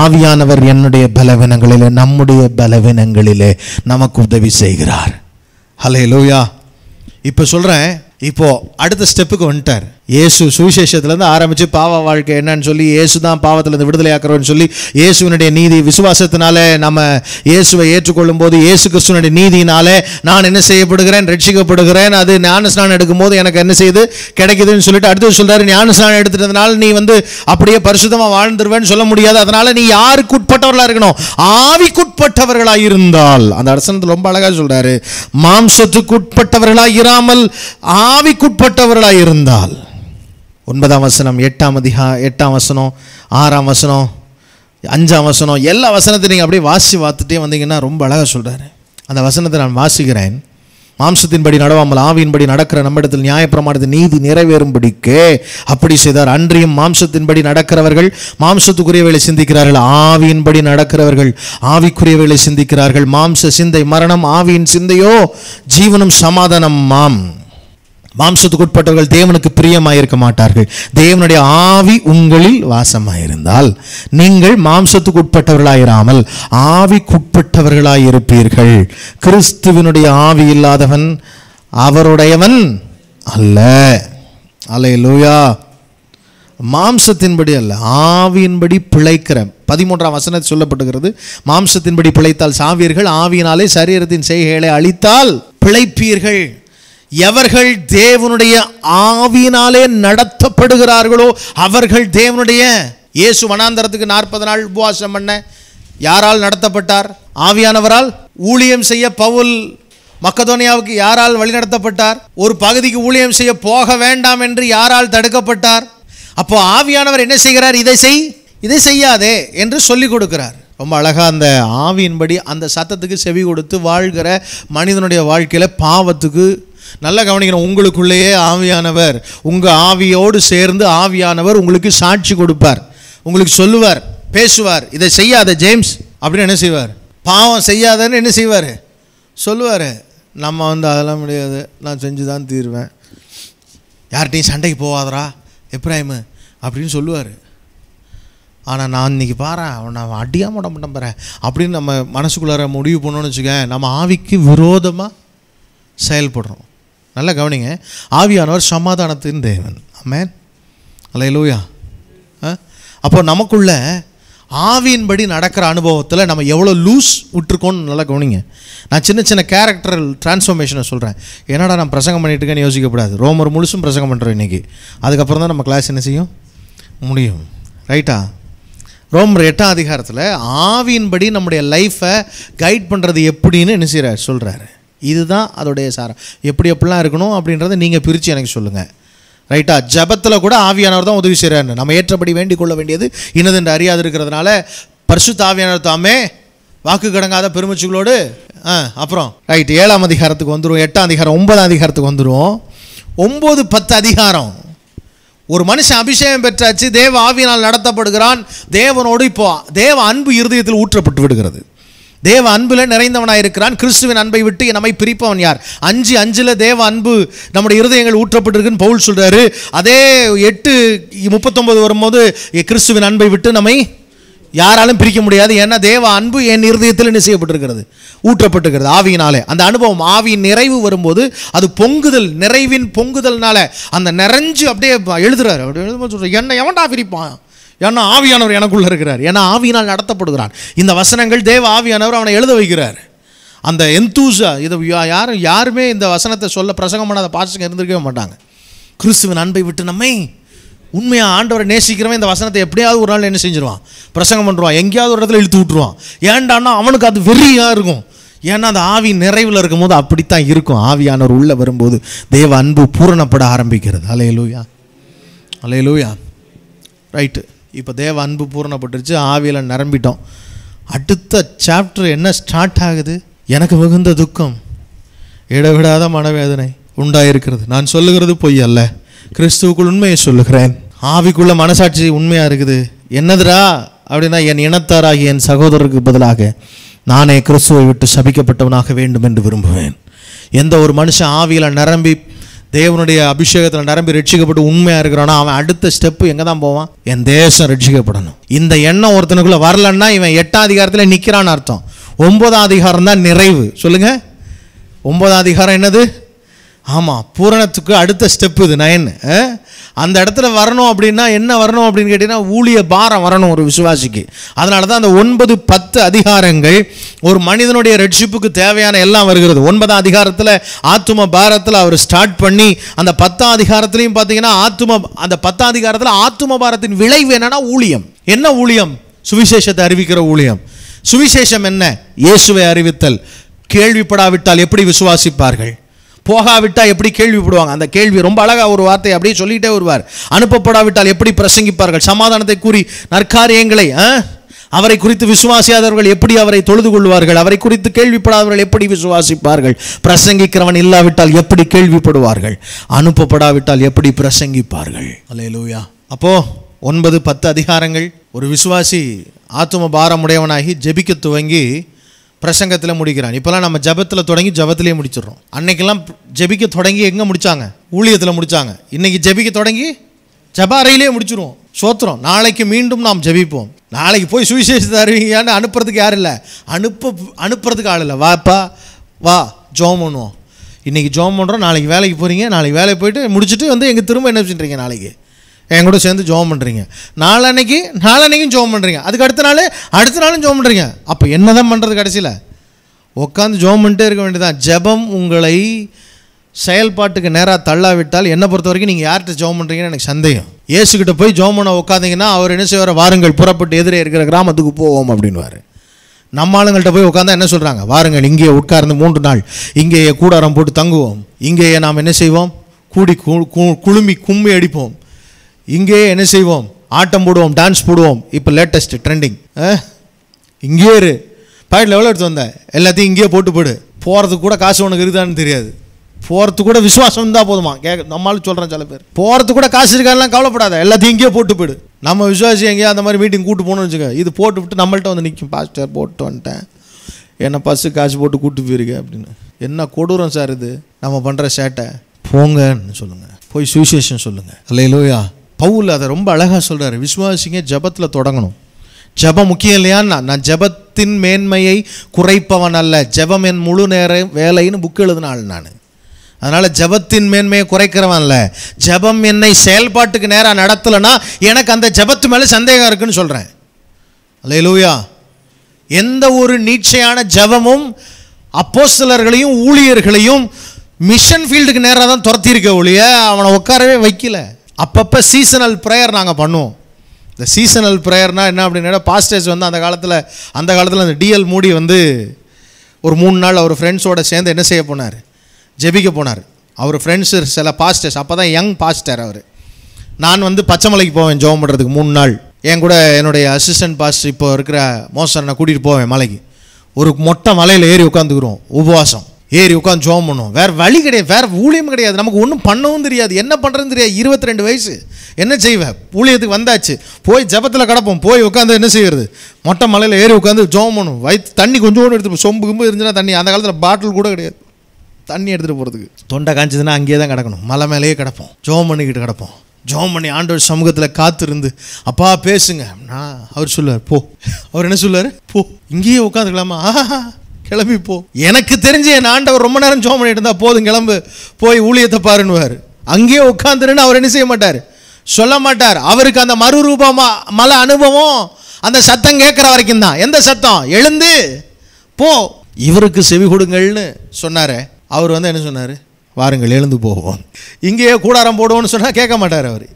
[SPEAKER 1] ஆவியானவர் என்னுடைய பலவீனங்களிலே நம்முடைய பலவீனங்களிலே நமக்கு உதவி செய்கிறார் ஹலே லோயா இப்போ சொல்கிறேன் இப்போது அடுத்த ஸ்டெப்புக்கு வந்துட்டார் இயேசு சுவிசேஷத்துலேருந்து ஆரம்பித்து பாவ வாழ்க்கை என்னன்னு சொல்லி இயேசு தான் பாவத்திலேருந்து விடுதலை ஆக்கிறோன்னு சொல்லி இயேசுவினுடைய நீதி விசுவாசத்தினாலே நம்ம இயேசுவை ஏற்றுக்கொள்ளும் போது இயேசு கிறிஸ்துவனுடைய நீதினாலே நான் என்ன செய்யப்படுகிறேன் ரட்சிக்கப்படுகிறேன் அது ஞானஸ்நானம் எடுக்கும்போது எனக்கு என்ன செய்யுது கிடைக்குதுன்னு சொல்லிட்டு அடுத்து சொல்கிறாரு ஞானஸ்நானம் எடுத்துட்டதுனால நீ வந்து அப்படியே பரிசுத்தமாக வாழ்ந்துருவேன்னு சொல்ல முடியாது அதனால் நீ யாருக்கு உட்பட்டவர்களாக இருக்கணும் ஆவிக்குட்பட்டவர்களாக இருந்தால் அந்த அரசனத்தில் ரொம்ப அழகாக சொல்கிறாரு மாம்சத்துக்கு உட்பட்டவர்களாக இராமல் ஆவிக்குட்பட்டவர்களாக இருந்தால் ஒன்பதாம் வசனம் எட்டாம் அதிகா எட்டாம் வசனம் ஆறாம் வசனம் அஞ்சாம் வசனம் எல்லா வசனத்தையும் நீங்கள் அப்படியே வாசி பார்த்துட்டே வந்தீங்கன்னா ரொம்ப அழகாக சொல்கிறாரு அந்த வசனத்தை நான் வாசிக்கிறேன் மாம்சத்தின்படி நடவாமல் ஆவியின்படி நடக்கிற நம்மிடத்தில் நியாயப்பிரமாணத்தை நீதி நிறைவேறும்படிக்கு அப்படி செய்தார் அன்றியும் மாம்சத்தின்படி நடக்கிறவர்கள் மாம்சத்துக்குரிய வேலை சிந்திக்கிறார்கள் ஆவியின்படி நடக்கிறவர்கள் ஆவிக்குரிய வேலை சிந்திக்கிறார்கள் மாம்ச சிந்தை மரணம் ஆவியின் சிந்தையோ ஜீவனும் சமாதானம் மாம் மாம்சத்துக்கு உட்பட்டவர்கள் தேவனுக்கு பிரியமாயிருக்க மாட்டார்கள் தேவனுடைய ஆவி உங்களில் வாசமாயிருந்தால் நீங்கள் மாம்சத்துக்கு உட்பட்டவர்களாயிராமல் ஆவிக்குட்பட்டவர்களாயிருப்பீர்கள் கிறிஸ்துவனுடைய ஆவி இல்லாதவன் அவருடையவன் அல்ல அலை லூயா மாம்சத்தின்படி அல்ல ஆவியின்படி பிழைக்கிற பதிமூன்றாம் வசனத்தை சொல்லப்படுகிறது மாம்சத்தின்படி பிழைத்தால் சாவீர்கள் ஆவியினாலே சரீரத்தின் செய்கைகளை அழித்தால் பிழைப்பீர்கள் எவர்கள் தேவனுடைய ஆவியினாலே நடத்தப்படுகிறார்களோ அவர்கள் தேவனுடைய இயேசு வனாந்தரத்துக்கு நாற்பது நாள் உபவாசம் பண்ண யாரால் நடத்தப்பட்டார் ஆவியானவரால் ஊழியம் செய்ய பவுல் மக்கதோனியாவுக்கு யாரால் வழிநடத்தப்பட்டார் ஒரு பகுதிக்கு ஊழியம் செய்ய போக வேண்டாம் என்று யாரால் தடுக்கப்பட்டார் அப்போ ஆவியானவர் என்ன செய்கிறார் இதை செய் இதை செய்யாதே என்று சொல்லிக் கொடுக்கிறார் ரொம்ப அழகாக அந்த ஆவியின்படி அந்த சத்தத்துக்கு செவி கொடுத்து வாழ்கிற மனிதனுடைய வாழ்க்கையில் பாவத்துக்கு நல்லா கவனிக்கணும் உங்களுக்குள்ளேயே ஆவியானவர் உங்கள் ஆவியோடு சேர்ந்து ஆவியானவர் உங்களுக்கு சாட்சி கொடுப்பார் உங்களுக்கு சொல்லுவார் பேசுவார் இதை செய்யாத ஜேம்ஸ் அப்படின்னு என்ன செய்வார் பாவம் செய்யாதன்னு என்ன செய்வார் சொல்லுவார் நம்ம வந்து அதெல்லாம் முடியாது நான் செஞ்சு தான் தீருவேன் யார்கிட்டையும் சண்டைக்கு போகாதரா எப்ராஹிமு அப்படின்னு சொல்லுவார் ஆனால் நான் இன்றைக்கி பாரு அவனை அவன் அடியாக முட நம்புகிறேன் அப்படின்னு நம்ம மனசுக்குள்ளார முடிவு பண்ணோன்னு வச்சுக்கேன் நம்ம ஆவிக்கு விரோதமாக செயல்படுறோம் நல்லா கவனிங்க ஆவியானவர் சமாதானத்தின் தேவன் அல்ல அலையலூயா அப்போ நமக்குள்ள ஆவியின்படி நடக்கிற அனுபவத்தில் நம்ம எவ்வளோ லூஸ் விட்டுருக்கோன்னு நல்லா கவனிங்க நான் சின்ன சின்ன கேரக்டர் டிரான்ஸ்ஃபர்மேஷனை சொல்கிறேன் என்னடா நான் பிரசங்கம் பண்ணிட்டு இருக்கேன் யோசிக்கக்கூடாது ரோமர் முழுசும் பிரசங்கம் பண்ணுறோம் இன்றைக்கி அதுக்கப்புறம் தான் நம்ம கிளாஸ் என்ன செய்யும் முடியும் ரைட்டா ரோமர் எட்டாம் அதிகாரத்தில் ஆவியின்படி நம்முடைய லைஃப்பை கைட் பண்ணுறது எப்படின்னு என்ன செய்கிறார் சொல்கிறாரு இதுதான் அதோடைய சாரம் எப்படி எப்படிலாம் இருக்கணும் அப்படின்றத நீங்கள் பிரித்து எனக்கு சொல்லுங்கள் ரைட்டா ஜபத்தில் கூட ஆவியானவர் தான் உதவி செய்கிறாரு நம்ம ஏற்றபடி வேண்டிக் கொள்ள வேண்டியது இன்னது என்று அறியாது இருக்கிறதுனால பரிசுத்த தாவியானவர் தாமே வாக்கு கடங்காத பெருமிச்சுகளோடு ஆ அப்புறம் ரைட் ஏழாம் அதிகாரத்துக்கு வந்துடும் எட்டாம் அதிகாரம் ஒன்பதாம் அதிகாரத்துக்கு வந்துடும் ஒம்பது பத்து அதிகாரம் ஒரு மனுஷன் அபிஷேகம் பெற்றாச்சு தேவ ஆவியினால் நடத்தப்படுகிறான் தேவனோடு இப்போ தேவ அன்பு இருதயத்தில் ஊற்றப்பட்டு விடுகிறது தேவ அன்பில் நிறைந்தவனாக இருக்கிறான் கிறிஸ்துவின் அன்பை விட்டு நம்மை பிரிப்பவன் யார் அஞ்சு அஞ்சில் தேவ அன்பு நம்முடைய இருதயங்கள் ஊற்றப்பட்டிருக்குன்னு பவுல் சொல்கிறாரு அதே எட்டு முப்பத்தொன்பது வரும்போது கிறிஸ்துவின் அன்பை விட்டு நம்மை யாராலும் பிரிக்க முடியாது ஏன்னா தேவ அன்பு என் இருதயத்தில் என்ன செய்யப்பட்டிருக்கிறது ஊற்றப்பட்டிருக்கிறது ஆவியினாலே அந்த அனுபவம் ஆவியின் நிறைவு வரும்போது அது பொங்குதல் நிறைவின் பொங்குதல்னால அந்த நிறைஞ்சு அப்படியே எழுதுறாரு அப்படி எழுதும்போது சொல்கிறேன் என்னை எவன்டா பிரிப்பான் ஏன்னா ஆவியானவர் எனக்குள்ளே இருக்கிறார் ஏன்னா ஆவியினால் நடத்தப்படுகிறார் இந்த வசனங்கள் தேவ ஆவியானவர் அவனை எழுத வைக்கிறார் அந்த எந்தூசா இதை யாரும் யாருமே இந்த வசனத்தை சொல்ல பிரசங்கம் பண்ணாத பாசங்க இருந்திருக்கவே மாட்டாங்க கிறிஸ்துவின் அன்பை விட்டு நம்மை உண்மையாக ஆண்டவரை நேசிக்கிறவன் இந்த வசனத்தை எப்படியாவது ஒரு நாள் என்ன செஞ்சிருவான் பிரசங்கம் பண்ணுவான் எங்கேயாவது ஒரு இடத்துல இழுத்து விட்டுருவான் ஏண்டான்னா அவனுக்கு அது வெறியாக இருக்கும் ஏன்னா அந்த ஆவி நிறைவில் இருக்கும்போது அப்படித்தான் இருக்கும் ஆவியானவர் உள்ளே வரும்போது தேவ அன்பு பூரணப்பட ஆரம்பிக்கிறது அலையலூயா அலையலூயா ரைட்டு இப்போ தேவ அன்பு பூரணப்பட்டுருச்சு ஆவியில் நிரம்பிட்டோம் அடுத்த சாப்டர் என்ன ஸ்டார்ட் ஆகுது எனக்கு மிகுந்த துக்கம் இடவிடாத மனவேதனை உண்டாயிருக்கிறது நான் சொல்லுகிறது பொய் அல்ல கிறிஸ்துவுக்குள் உண்மையை சொல்லுகிறேன் ஆவிக்குள்ள மனசாட்சி உண்மையாக இருக்குது என்னதுடா அப்படின்னா என் இனத்தாராகிய என் சகோதரருக்கு பதிலாக நானே கிறிஸ்துவை விட்டு சபிக்கப்பட்டவனாக வேண்டும் என்று விரும்புவேன் எந்த ஒரு மனுஷன் ஆவியில் நிரம்பி தேவனுடைய அபிஷேகத்தில் நிரம்பி ரட்சிக்கப்பட்டு உண்மையாக இருக்கிறானோ அவன் அடுத்த ஸ்டெப்பு எங்கே தான் போவான் என் தேசம் ரட்சிக்கப்படணும் இந்த எண்ணம் ஒருத்தனுக்குள்ளே வரலன்னா இவன் எட்டாம் அதிகாரத்தில் நிற்கிறான்னு அர்த்தம் ஒன்பதாம் அதிகாரம் தான் நிறைவு சொல்லுங்கள் ஒன்பதாம் அதிகாரம் என்னது ஆமாம் பூரணத்துக்கு அடுத்த ஸ்டெப் இது நயன் அந்த இடத்துல வரணும் அப்படின்னா என்ன வரணும் அப்படின்னு கேட்டிங்கன்னா ஊழிய பாரம் வரணும் ஒரு விசுவாசிக்கு அதனால தான் அந்த ஒன்பது பத்து அதிகாரங்கள் ஒரு மனிதனுடைய ரட்சிப்புக்கு தேவையான எல்லாம் வருகிறது ஒன்பதாம் அதிகாரத்தில் ஆத்தும பாரத்தில் அவர் ஸ்டார்ட் பண்ணி அந்த பத்தாம் அதிகாரத்துலேயும் பார்த்தீங்கன்னா ஆத்தும அந்த பத்தாம் அதிகாரத்தில் ஆத்தும பாரத்தின் விளைவு என்னன்னா ஊழியம் என்ன ஊழியம் சுவிசேஷத்தை அறிவிக்கிற ஊழியம் சுவிசேஷம் என்ன இயேசுவை அறிவித்தல் கேள்விப்படாவிட்டால் எப்படி விசுவாசிப்பார்கள் போகாவிட்டால் எப்படி கேள்விப்படுவாங்க அந்த கேள்வி ரொம்ப அழகாக ஒரு வார்த்தை அப்படியே சொல்லிகிட்டே வருவார் அனுப்பப்படாவிட்டால் எப்படி பிரசங்கிப்பார்கள் சமாதானத்தை கூறி நற்காரியங்களை அவரை குறித்து விசுவாசியாதவர்கள் எப்படி அவரை தொழுது கொள்வார்கள் அவரை குறித்து கேள்விப்படாதவர்கள் எப்படி விசுவாசிப்பார்கள் பிரசங்கிக்கிறவன் இல்லாவிட்டால் எப்படி கேள்விப்படுவார்கள் அனுப்பப்படாவிட்டால் எப்படி பிரசங்கிப்பார்கள் அலையலூயா அப்போ ஒன்பது பத்து அதிகாரங்கள் ஒரு விசுவாசி ஆத்தும பாரமுடையவனாகி ஜெபிக்க துவங்கி பிரசங்கத்தில் முடிக்கிறான் இப்போலாம் நம்ம ஜபத்தில் தொடங்கி ஜபத்திலே முடிச்சிடுறோம் அன்னைக்கெல்லாம் ஜெபிக்க தொடங்கி எங்கே முடித்தாங்க ஊழியத்தில் முடித்தாங்க இன்றைக்கி ஜெபிக்க தொடங்கி ஜப அறையிலே முடிச்சிருவோம் சோத்திரம் நாளைக்கு மீண்டும் நாம் ஜெபிப்போம் நாளைக்கு போய் சுவிசேஷத்தை அறிவிங்கன்னு அனுப்புறதுக்கு யாரும் இல்லை அனுப்ப அனுப்புறதுக்கு ஆள் இல்லை வாப்பா வா ஜோம் பண்ணுவோம் இன்றைக்கி ஜோம் பண்ணுறோம் நாளைக்கு வேலைக்கு போகிறீங்க நாளைக்கு வேலைக்கு போயிட்டு முடிச்சுட்டு வந்து எங்கள் திரும்ப என்ன செஞ்சுறீங்க நாளைக்கு என் கூட சேர்ந்து ஜோம் பண்ணுறீங்க நாளன்னைக்கு நாளன்னைக்கும் ஜோம் பண்ணுறீங்க அதுக்கு அடுத்த நாள் அடுத்த நாளும் ஜோம் பண்ணுறீங்க அப்போ என்ன தான் பண்ணுறது கடைசியில் உட்காந்து ஜோம் பண்ணிட்டே இருக்க வேண்டியதான் ஜபம் உங்களை செயல்பாட்டுக்கு நேராக தள்ளாவிட்டால் என்னை பொறுத்த வரைக்கும் நீங்கள் யார்கிட்ட ஜோம் பண்ணுறீங்கன்னு எனக்கு சந்தேகம் ஏசுக்கிட்ட போய் ஜோம் பண்ண உட்காந்திங்கன்னா அவர் என்ன செய்வார் வாருங்கள் புறப்பட்டு எதிரே இருக்கிற கிராமத்துக்கு போவோம் அப்படின்வார் நம்ம ஆளுங்கள்ட்ட போய் உட்காந்தா என்ன சொல்கிறாங்க வாருங்கள் இங்கே உட்கார்ந்து மூன்று நாள் இங்கேயே கூடாரம் போட்டு தங்குவோம் இங்கேயே நாம் என்ன செய்வோம் கூடி குளுமி கும்மி அடிப்போம் இங்கேயே என்ன செய்வோம் ஆட்டம் போடுவோம் டான்ஸ் போடுவோம் இப்போ லேட்டஸ்ட் ட்ரெண்டிங் இங்கேயே இரு பாயிண்ட் எவ்வளோ எடுத்து வந்தேன் எல்லாத்தையும் இங்கேயே போட்டு போடு போகிறதுக்கு கூட காசு உனக்கு இருக்குதான்னு தெரியாது போகிறது கூட விசுவாசம் இருந்தால் போதுமா கே நம்மளும் சொல்கிறேன் சில பேர் போகிறதுக்கு கூட காசு இருக்காங்கலாம் கவலைப்படாத எல்லாத்தையும் இங்கேயே போட்டு போயிடு நம்ம விசுவாசி எங்கேயோ அந்த மாதிரி மீட்டிங் கூட்டு போகணும்னு வச்சுக்கோங்க இது போட்டு விட்டு நம்மள்ட்ட வந்து நிற்கும் பாஸ்டர் போட்டு வந்துட்டேன் என்ன பஸ்ஸு காசு போட்டு கூட்டு போயிருக்க அப்படின்னு என்ன கொடூரம் சார் இது நம்ம பண்ணுற சேட்டை போங்கன்னு சொல்லுங்கள் போய் சுவிசேஷன் சொல்லுங்கள் அல்லையிலோயா பவுல் அதை ரொம்ப அழகாக சொல்கிறார் விசுவாசிங்க ஜபத்தில் தொடங்கணும் ஜபம் முக்கியம் இல்லையான்னா நான் ஜபத்தின் மேன்மையை குறைப்பவன் அல்ல ஜபம் என் முழு நேர வேலைன்னு புக் எழுதினாள் நான் அதனால் ஜபத்தின் மேன்மையை குறைக்கிறவன் இல்லை ஜபம் என்னை செயல்பாட்டுக்கு நேராக நடத்தலைன்னா எனக்கு அந்த ஜபத்து மேலே சந்தேகம் இருக்குன்னு சொல்கிறேன் அல்ல லூயா எந்த ஒரு நீட்சையான ஜபமும் அப்போஸ்தலர்களையும் ஊழியர்களையும் மிஷன் ஃபீல்டுக்கு நேராக தான் துரத்தியிருக்க ஒழிய அவனை உட்காரவே வைக்கல அப்பப்போ சீசனல் ப்ரேயர் நாங்கள் பண்ணுவோம் இந்த சீசனல் ப்ரேயர்னால் என்ன அப்படின்னா பாஸ்டர்ஸ் வந்து அந்த காலத்தில் அந்த காலத்தில் அந்த டிஎல் மூடி வந்து ஒரு மூணு நாள் அவர் ஃப்ரெண்ட்ஸோடு சேர்ந்து என்ன செய்ய போனார் ஜெபிக்க போனார் அவர் ஃப்ரெண்ட்ஸு சில பாஸ்டர்ஸ் அப்போ தான் யங் பாஸ்டர் அவர் நான் வந்து பச்சைமலைக்கு போவேன் ஜோம் பண்ணுறதுக்கு மூணு நாள் என் கூட என்னுடைய அசிஸ்டன்ட் பாஸ்டர் இப்போ இருக்கிற மோசனை கூட்டிகிட்டு போவேன் மலைக்கு ஒரு மொட்டை மலையில் ஏறி உட்காந்துக்கிறோம் உபவாசம் ஏறி உட்காந்து ஜோம் பண்ணுவோம் வேறு வழி கிடையாது வேறு ஊழியம் கிடையாது நமக்கு ஒன்றும் பண்ணவும் தெரியாது என்ன பண்ணுறதுன்னு தெரியாது இருபத்தி ரெண்டு வயசு என்ன செய்வேன் ஊழியத்துக்கு வந்தாச்சு போய் ஜபத்தில் கிடப்போம் போய் உட்காந்து என்ன செய்கிறது மொட்டை மலையில் ஏறி உட்காந்து ஜோம் பண்ணும் வயிற்று தண்ணி கொஞ்சோண்டு எடுத்து சொம்பு கும்பு இருந்துச்சுன்னா தண்ணி அந்த காலத்தில் பாட்டில் கூட கிடையாது தண்ணி எடுத்துகிட்டு போகிறதுக்கு தொண்டை காஞ்சதுன்னா அங்கேயே தான் கிடக்கணும் மலை மேலேயே கிடப்போம் ஜோம் பண்ணிக்கிட்டு கிடப்போம் ஜோம் பண்ணி ஆண்டவர் சமூகத்தில் காத்திருந்து அப்பா பேசுங்க நான் அவர் சொல்லுவார் போ அவர் என்ன சொல்லுவார் போ இங்கேயே உட்காந்துக்கலாமா ஆஹா கிளம்பி போ எனக்கு தெரிஞ்சு என் ஆண்டவர் ரொம்ப நேரம் ஜோம் பண்ணிட்டு போதும் கிளம்பு போய் ஊழியத்தை பாருன்னுவார் அங்கேயே உட்காந்துருன்னு அவர் என்ன செய்ய மாட்டார் சொல்ல மாட்டார் அவருக்கு அந்த மறுரூபமாக மல அனுபவம் அந்த சத்தம் கேட்குற வரைக்கும் தான் எந்த சத்தம் எழுந்து போ இவருக்கு செவி கொடுங்கள்னு சொன்னார் அவர் வந்து என்ன சொன்னார் வாருங்கள் எழுந்து போவோம் இங்கேயே கூடாரம் போடுவோம்னு சொன்னால் கேட்க மாட்டார் அவர்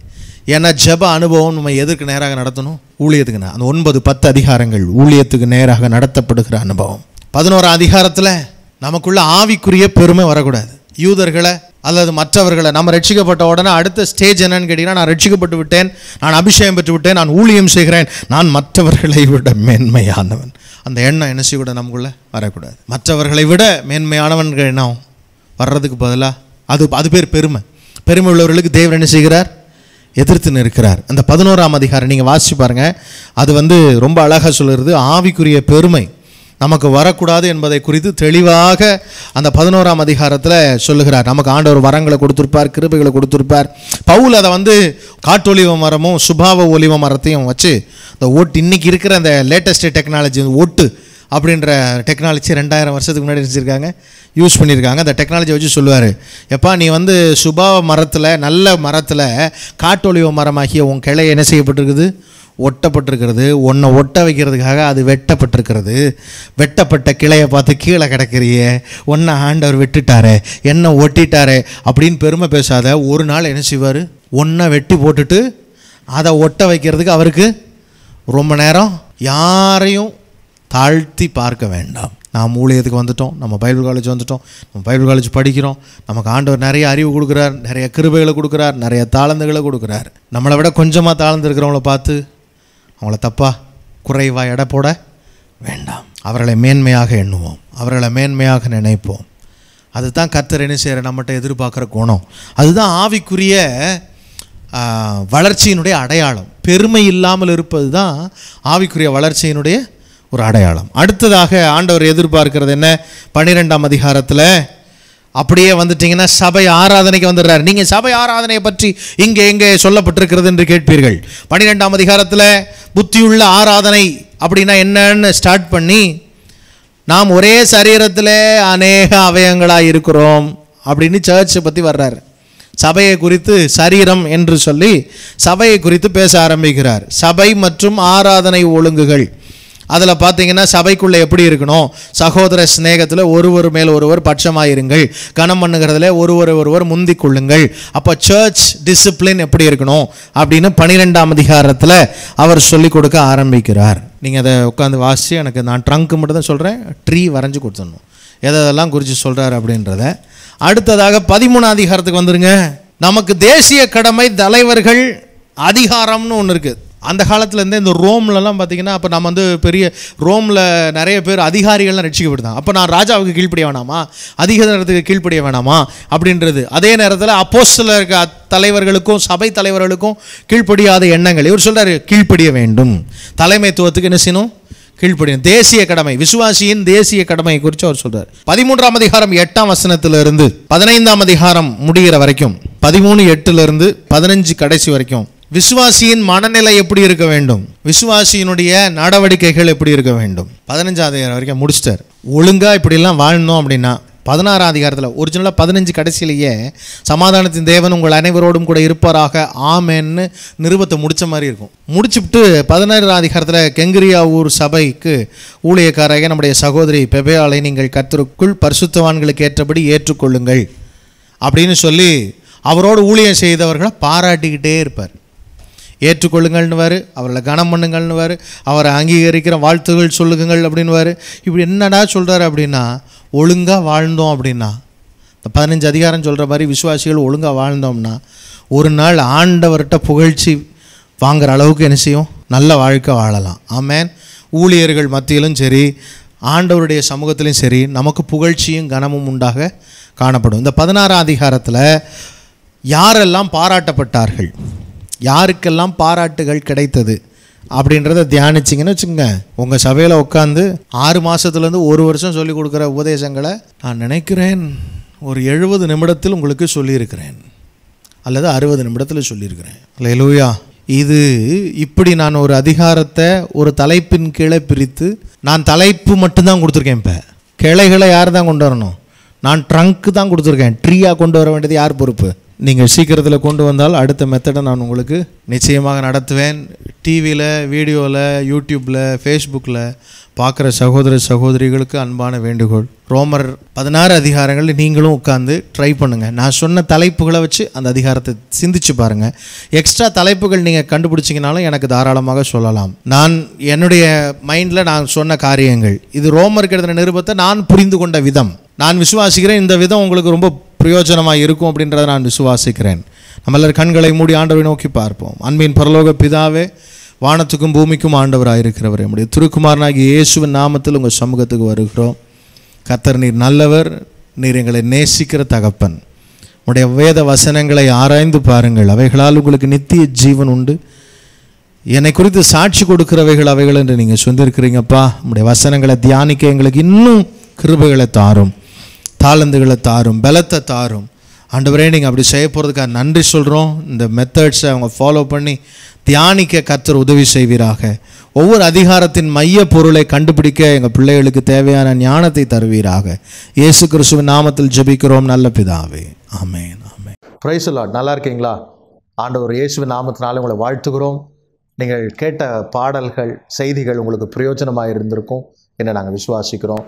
[SPEAKER 1] ஏன்னா ஜப அனுபவம் நம்ம எதற்கு நேராக நடத்தணும் ஊழியத்துக்குன்னா அந்த ஒன்பது பத்து அதிகாரங்கள் ஊழியத்துக்கு நேராக நடத்தப்படுகிற அனுபவம் பதினோரா அதிகாரத்தில் நமக்குள்ள ஆவிக்குரிய பெருமை வரக்கூடாது யூதர்களை அல்லது மற்றவர்களை நம்ம ரட்சிக்கப்பட்ட உடனே அடுத்த ஸ்டேஜ் என்னன்னு கேட்டிங்கன்னா நான் ரட்சிக்கப்பட்டு விட்டேன் நான் அபிஷேகம் பெற்று விட்டேன் நான் ஊழியம் செய்கிறேன் நான் மற்றவர்களை விட மேன்மையானவன் அந்த எண்ணம் என்ன செய்ய கூட நமக்குள்ளே வரக்கூடாது மற்றவர்களை விட மேன்மையானவன்கள் எண்ணம் வர்றதுக்கு பதிலாக அது அது பேர் பெருமை பெருமை உள்ளவர்களுக்கு தேவர் என்ன செய்கிறார் எதிர்த்து நிற்கிறார் அந்த பதினோராம் அதிகாரம் நீங்கள் வாசிச்சு பாருங்கள் அது வந்து ரொம்ப அழகாக சொல்லுறது ஆவிக்குரிய பெருமை நமக்கு வரக்கூடாது என்பதை குறித்து தெளிவாக அந்த பதினோராம் அதிகாரத்தில் சொல்லுகிறார் நமக்கு ஆண்டவர் வரங்களை கொடுத்துருப்பார் கிருபைகளை கொடுத்துருப்பார் பவுல் அதை வந்து காட்டொலிவ மரமும் சுபாவ ஒலிவ மரத்தையும் வச்சு இந்த ஓட்டு இன்றைக்கி இருக்கிற அந்த லேட்டஸ்ட் டெக்னாலஜி ஓட்டு அப்படின்ற டெக்னாலஜி ரெண்டாயிரம் வருஷத்துக்கு முன்னாடி வச்சுருக்காங்க யூஸ் பண்ணியிருக்காங்க அந்த டெக்னாலஜி வச்சு சொல்லுவார் எப்பா நீ வந்து சுபாவ மரத்தில் நல்ல மரத்தில் காட்டொழிவு மரமாகிய உன் கிளை என்ன செய்யப்பட்டிருக்குது ஒட்டப்பட்டிருக்கிறது ஒன்றை ஒட்ட வைக்கிறதுக்காக அது வெட்டப்பட்டிருக்கிறது வெட்டப்பட்ட கிளையை பார்த்து கீழே கிடக்கிறியே உன்னை ஆண்டவர் வெட்டுட்டாரே என்ன ஒட்டிட்டாரே அப்படின்னு பெருமை பேசாத ஒரு நாள் என்ன செய்வார் ஒன்றை வெட்டி போட்டுட்டு அதை ஒட்ட வைக்கிறதுக்கு அவருக்கு ரொம்ப நேரம் யாரையும் தாழ்த்தி பார்க்க வேண்டாம் நாம் ஊழியத்துக்கு வந்துட்டோம் நம்ம பைபிள் காலேஜ் வந்துட்டோம் நம்ம பைபிள் காலேஜ் படிக்கிறோம் நமக்கு ஆண்டவர் நிறைய அறிவு கொடுக்குறார் நிறைய கிருபைகளை கொடுக்குறார் நிறைய தாழ்ந்துகளை கொடுக்குறார் நம்மளை விட கொஞ்சமாக இருக்கிறவங்கள பார்த்து அவங்கள தப்பாக குறைவாக எடை போட வேண்டாம் அவர்களை மேன்மையாக எண்ணுவோம் அவர்களை மேன்மையாக நினைப்போம் அதுதான் கர்த்தர் என்ன செய்கிற நம்மகிட்ட எதிர்பார்க்குற குணம் அதுதான் ஆவிக்குரிய வளர்ச்சியினுடைய அடையாளம் பெருமை இல்லாமல் இருப்பது தான் ஆவிக்குரிய வளர்ச்சியினுடைய ஒரு அடையாளம் அடுத்ததாக ஆண்டவர் எதிர்பார்க்கிறது என்ன பன்னிரெண்டாம் அதிகாரத்தில் அப்படியே வந்துட்டிங்கன்னா சபை ஆராதனைக்கு வந்துடுறாரு நீங்கள் சபை ஆராதனையை பற்றி இங்கே எங்கே சொல்லப்பட்டிருக்கிறது என்று கேட்பீர்கள் பன்னிரெண்டாம் அதிகாரத்தில் புத்தியுள்ள ஆராதனை அப்படின்னா என்னன்னு ஸ்டார்ட் பண்ணி நாம் ஒரே சரீரத்தில் அநேக அவயங்களாக இருக்கிறோம் அப்படின்னு சர்ச்சை பற்றி வர்றாரு சபையை குறித்து சரீரம் என்று சொல்லி சபையை குறித்து பேச ஆரம்பிக்கிறார் சபை மற்றும் ஆராதனை ஒழுங்குகள் அதில் பார்த்தீங்கன்னா சபைக்குள்ளே எப்படி இருக்கணும் சகோதர ஸ்நேகத்தில் ஒருவர் மேல் ஒருவர் பட்சமாயிருங்கள் கணம் பண்ணுங்கிறதுல ஒருவர் ஒருவர் முந்திக் கொள்ளுங்கள் அப்போ சர்ச் டிசிப்ளின் எப்படி இருக்கணும் அப்படின்னு பனிரெண்டாம் அதிகாரத்தில் அவர் சொல்லிக் கொடுக்க ஆரம்பிக்கிறார் நீங்கள் அதை உட்காந்து வாசித்து எனக்கு நான் ட்ரங்க் மட்டும் தான் சொல்கிறேன் ட்ரீ வரைஞ்சி கொடுத்துடணும் எதெல்லாம் குறித்து சொல்கிறார் அப்படின்றத அடுத்ததாக பதிமூணாம் அதிகாரத்துக்கு வந்துருங்க நமக்கு தேசிய கடமை தலைவர்கள் அதிகாரம்னு ஒன்று இருக்குது அந்த காலத்துலேருந்தே இந்த ரோம்லலாம் பார்த்திங்கன்னா அப்போ நம்ம வந்து பெரிய ரோமில் நிறைய பேர் அதிகாரிகள்லாம் ரட்சிக்கப்படுதான் அப்போ நான் ராஜாவுக்கு கீழ்ப்படிய வேணாமா அதிக நேரத்துக்கு கீழ்ப்படிய வேணாமா அப்படின்றது அதே நேரத்தில் அப்போஸில் இருக்க தலைவர்களுக்கும் சபை தலைவர்களுக்கும் கீழ்ப்படியாத எண்ணங்கள் இவர் சொல்கிறார் கீழ்ப்படிய வேண்டும் தலைமைத்துவத்துக்கு என்ன செய்யணும் கீழ்ப்படியும் தேசிய கடமை விசுவாசியின் தேசிய கடமையை குறித்து அவர் சொல்றார் பதிமூன்றாம் அதிகாரம் எட்டாம் வசனத்திலிருந்து பதினைந்தாம் அதிகாரம் முடிகிற வரைக்கும் பதிமூணு எட்டுலேருந்து பதினஞ்சு கடைசி வரைக்கும் விசுவாசியின் மனநிலை எப்படி இருக்க வேண்டும் விசுவாசியினுடைய நடவடிக்கைகள் எப்படி இருக்க வேண்டும் பதினஞ்சாவது வரைக்கும் முடிச்சிட்டார் ஒழுங்காக இப்படிலாம் வாழணும் அப்படின்னா பதினாறாம் அதிகாரத்தில் ஒரிஜினலாக பதினஞ்சு கடைசியிலேயே சமாதானத்தின் தேவன் உங்கள் அனைவரோடும் கூட இருப்பாராக ஆமேன்னு நிருபத்தை முடித்த மாதிரி இருக்கும் முடிச்சுவிட்டு பதினாறாம் அதிகாரத்தில் கெங்கிரியா ஊர் சபைக்கு ஊழியக்காராக நம்முடைய சகோதரி பெபேயாலை நீங்கள் கத்தருக்குள் பரிசுத்தவான்களுக்கு ஏற்றபடி ஏற்றுக்கொள்ளுங்கள் அப்படின்னு சொல்லி அவரோடு ஊழியம் செய்தவர்களை பாராட்டிக்கிட்டே இருப்பார் வார் அவர்களை கனம் பண்ணுங்கள்னுவார் அவரை அங்கீகரிக்கிற வாழ்த்துகள் சொல்லுங்கள் வார் இப்படி என்னடா சொல்கிறார் அப்படின்னா ஒழுங்காக வாழ்ந்தோம் அப்படின்னா இந்த பதினஞ்சு அதிகாரம் சொல்கிற மாதிரி விசுவாசிகள் ஒழுங்காக வாழ்ந்தோம்னா ஒரு நாள் ஆண்டவர்கிட்ட புகழ்ச்சி வாங்குற அளவுக்கு என்ன செய்யும் நல்ல வாழ்க்கை வாழலாம் ஆமேன் ஊழியர்கள் மத்தியிலும் சரி ஆண்டவருடைய சமூகத்திலையும் சரி நமக்கு புகழ்ச்சியும் கனமும் உண்டாக காணப்படும் இந்த பதினாறாம் அதிகாரத்தில் யாரெல்லாம் பாராட்டப்பட்டார்கள் யாருக்கெல்லாம் பாராட்டுகள் கிடைத்தது அப்படின்றத தியானிச்சிங்கன்னு வச்சுங்க உங்கள் சபையில் உட்காந்து ஆறு மாதத்துலேருந்து ஒரு வருஷம் சொல்லி கொடுக்குற உபதேசங்களை நான் நினைக்கிறேன் ஒரு எழுபது நிமிடத்தில் உங்களுக்கு சொல்லியிருக்கிறேன் அல்லது அறுபது நிமிடத்தில் சொல்லியிருக்கிறேன் இல்லை லூயா இது இப்படி நான் ஒரு அதிகாரத்தை ஒரு தலைப்பின் கீழே பிரித்து நான் தலைப்பு மட்டும்தான் கொடுத்துருக்கேன் இப்போ கிளைகளை யார் தான் கொண்டு வரணும் நான் ட்ரங்க்கு தான் கொடுத்துருக்கேன் ட்ரீயாக கொண்டு வர வேண்டியது யார் பொறுப்பு நீங்கள் சீக்கிரத்தில் கொண்டு வந்தால் அடுத்த மெத்தடை நான் உங்களுக்கு நிச்சயமாக நடத்துவேன் டிவியில் வீடியோவில் யூடியூப்பில் ஃபேஸ்புக்கில் பார்க்குற சகோதர சகோதரிகளுக்கு அன்பான வேண்டுகோள் ரோமர் பதினாறு அதிகாரங்களில் நீங்களும் உட்காந்து ட்ரை பண்ணுங்கள் நான் சொன்ன தலைப்புகளை வச்சு அந்த அதிகாரத்தை சிந்திச்சு பாருங்கள் எக்ஸ்ட்ரா தலைப்புகள் நீங்கள் கண்டுபிடிச்சிங்கனாலும் எனக்கு தாராளமாக சொல்லலாம் நான் என்னுடைய மைண்டில் நான் சொன்ன காரியங்கள் இது ரோமருக்கு எடுத்த நிருபத்தை நான் புரிந்து கொண்ட விதம் நான் விசுவாசிக்கிறேன் இந்த விதம் உங்களுக்கு ரொம்ப பிரயோஜனமாக இருக்கும் அப்படின்றத நான் விசுவாசிக்கிறேன் நம்மளர் கண்களை மூடி ஆண்டவரை நோக்கி பார்ப்போம் அன்பின் பரலோக பிதாவே வானத்துக்கும் பூமிக்கும் ஆண்டவராக இருக்கிறவர் நம்முடைய திருக்குமாரனாகி இயேசுவின் நாமத்தில் உங்கள் சமூகத்துக்கு வருகிறோம் கத்தர் நீர் நல்லவர் நீர் எங்களை நேசிக்கிற தகப்பன் உடைய வேத வசனங்களை ஆராய்ந்து பாருங்கள் அவைகளால் உங்களுக்கு நித்திய ஜீவன் உண்டு என்னை குறித்து சாட்சி கொடுக்கிறவைகள் அவைகள் என்று நீங்கள் சொந்திருக்கிறீங்கப்பா உடைய வசனங்களை தியானிக்க எங்களுக்கு இன்னும் கிருபைகளை தாரும் தாளந்துகளை தாரும் பலத்தை தாரும் ஆண்டவரே நீங்கள் அப்படி செய்ய போகிறதுக்காக நன்றி சொல்கிறோம் இந்த மெத்தட்ஸை அவங்க ஃபாலோ பண்ணி தியானிக்க கத்தர் உதவி செய்வீராக ஒவ்வொரு அதிகாரத்தின் மைய பொருளை கண்டுபிடிக்க எங்கள் பிள்ளைகளுக்கு தேவையான ஞானத்தை தருவீராக இயேசு கிறிஸ்துவ நாமத்தில் ஜபிக்கிறோம் நல்ல பிதாவே ஆமேன் ஆமேன் பிரைஸ்லா நல்லா இருக்கீங்களா ஆண்டவர் இயேசுவின் நாமத்தினால உங்களை வாழ்த்துகிறோம் நீங்கள் கேட்ட பாடல்கள் செய்திகள் உங்களுக்கு பிரயோஜனமாக இருந்திருக்கும் என்ன நாங்கள் விசுவாசிக்கிறோம்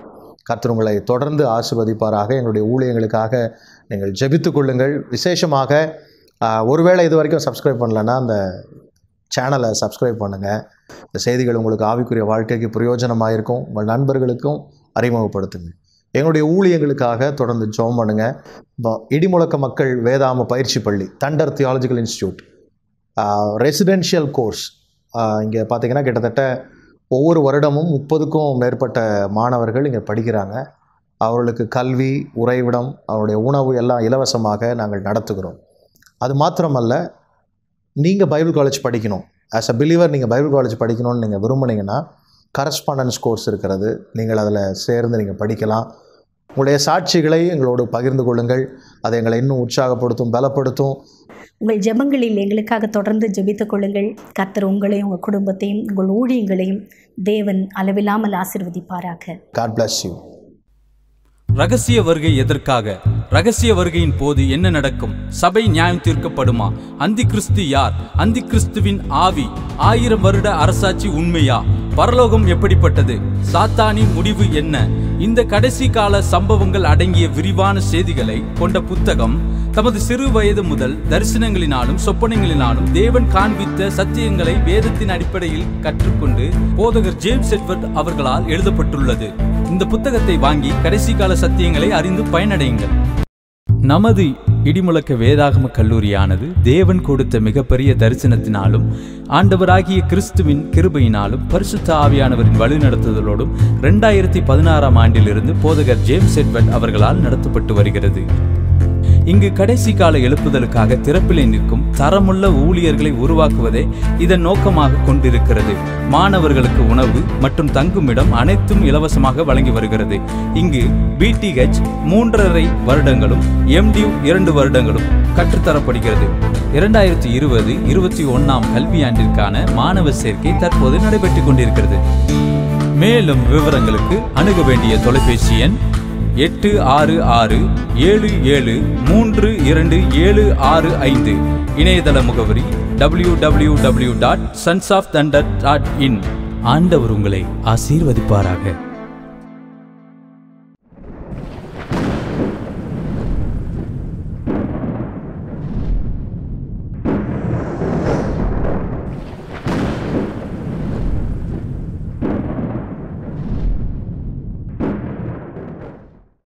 [SPEAKER 1] கர்த்தர் உங்களை தொடர்ந்து ஆசிர்வதிப்பாராக எங்களுடைய ஊழியங்களுக்காக நீங்கள் ஜபித்து கொள்ளுங்கள் விசேஷமாக ஒருவேளை இது வரைக்கும் சப்ஸ்கிரைப் பண்ணலன்னா அந்த சேனலை சப்ஸ்கிரைப் பண்ணுங்கள் இந்த செய்திகள் உங்களுக்கு ஆவிக்குரிய வாழ்க்கைக்கு பிரயோஜனமாக இருக்கும் உங்கள் நண்பர்களுக்கும் அறிமுகப்படுத்துங்க எங்களுடைய ஊழியங்களுக்காக தொடர்ந்து ஜோம் பண்ணுங்கள் இடிமுழக்க மக்கள் வேதாம பயிற்சி பள்ளி Thunder Theological Institute residential course இங்கே பார்த்தீங்கன்னா கிட்டத்தட்ட ஒவ்வொரு வருடமும் முப்பதுக்கும் மேற்பட்ட மாணவர்கள் இங்கே படிக்கிறாங்க அவர்களுக்கு கல்வி உறைவிடம் அவருடைய உணவு எல்லாம் இலவசமாக நாங்கள் நடத்துகிறோம் அது மாத்திரமல்ல நீங்கள் பைபிள் காலேஜ் படிக்கணும் ஆஸ் அ பிலீவர் நீங்கள் பைபிள் காலேஜ் படிக்கணும்னு நீங்கள் விரும்புனீங்கன்னா கரஸ்பாண்டன்ஸ் கோர்ஸ் இருக்கிறது நீங்கள் அதில் சேர்ந்து நீங்கள் படிக்கலாம் உங்களுடைய சாட்சிகளை எங்களோடு பகிர்ந்து கொள்ளுங்கள் அதை எங்களை இன்னும் உற்சாகப்படுத்தும் பலப்படுத்தும்
[SPEAKER 2] உங்கள் ஜெபங்களில் எங்களுக்காக தொடர்ந்து ஜெபித்து கொள்ளுங்கள் கத்தர் உங்களையும் உங்கள் குடும்பத்தையும் உங்கள் ஊழியங்களையும் தேவன் அளவில்லாமல் ஆசிர்வதிப்பாராக
[SPEAKER 3] ரகசிய வருகை எதற்காக ரகசிய வருகையின் போது என்ன நடக்கும் சபை நியாயம் தீர்க்கப்படுமா அந்தி கிறிஸ்து யார் அந்தி கிறிஸ்துவின் ஆவி ஆயிரம் வருட அரசாட்சி உண்மையா பரலோகம் எப்படிப்பட்டது சாத்தானின் முடிவு என்ன இந்த கடைசி கால சம்பவங்கள் அடங்கிய விரிவான செய்திகளை கொண்ட புத்தகம் தமது சிறு வயது முதல் தரிசனங்களினாலும் சொப்பனங்களினாலும் தேவன் காண்பித்த சத்தியங்களை வேதத்தின் அடிப்படையில் கற்றுக்கொண்டு போதகர் ஜேம்ஸ் எட்வர்ட் அவர்களால் எழுதப்பட்டுள்ளது இந்த புத்தகத்தை வாங்கி கடைசி கால சத்தியங்களை அறிந்து பயனடையுங்கள் நமது இடிமுழக்க வேதாகம கல்லூரியானது தேவன் கொடுத்த மிகப்பெரிய தரிசனத்தினாலும் ஆண்டவராகிய கிறிஸ்துவின் கிருபையினாலும் பரிசுத்த ஆவியானவரின் வழிநடத்துதலோடும் ரெண்டாயிரத்தி பதினாறாம் ஆண்டிலிருந்து போதகர் ஜேம்ஸ் எட்வர்ட் அவர்களால் நடத்தப்பட்டு வருகிறது இங்கு கடைசி கால எழுப்புதலுக்காக திறப்பிலே நிற்கும் தரமுள்ள ஊழியர்களை உருவாக்குவதே இதன் நோக்கமாக கொண்டிருக்கிறது மாணவர்களுக்கு உணவு மற்றும் தங்குமிடம் அனைத்தும் இலவசமாக வழங்கி வருகிறது இங்கு பிடிஹெச் மூன்றரை வருடங்களும் எம்டியூ இரண்டு வருடங்களும் கற்றுத்தரப்படுகிறது இரண்டாயிரத்தி இருபது இருபத்தி ஒன்னாம் கல்வியாண்டிற்கான மாணவ சேர்க்கை தற்போது நடைபெற்றுக் கொண்டிருக்கிறது மேலும் விவரங்களுக்கு அணுக வேண்டிய தொலைபேசி எண் எட்டு ஆறு ஆறு ஏழு ஏழு மூன்று இரண்டு ஏழு ஆறு ஐந்து இணையதள முகவரி W W W dot sons of thunder dot in ஆண்டவர் உங்களை ஆசீர்வதிப்பாராக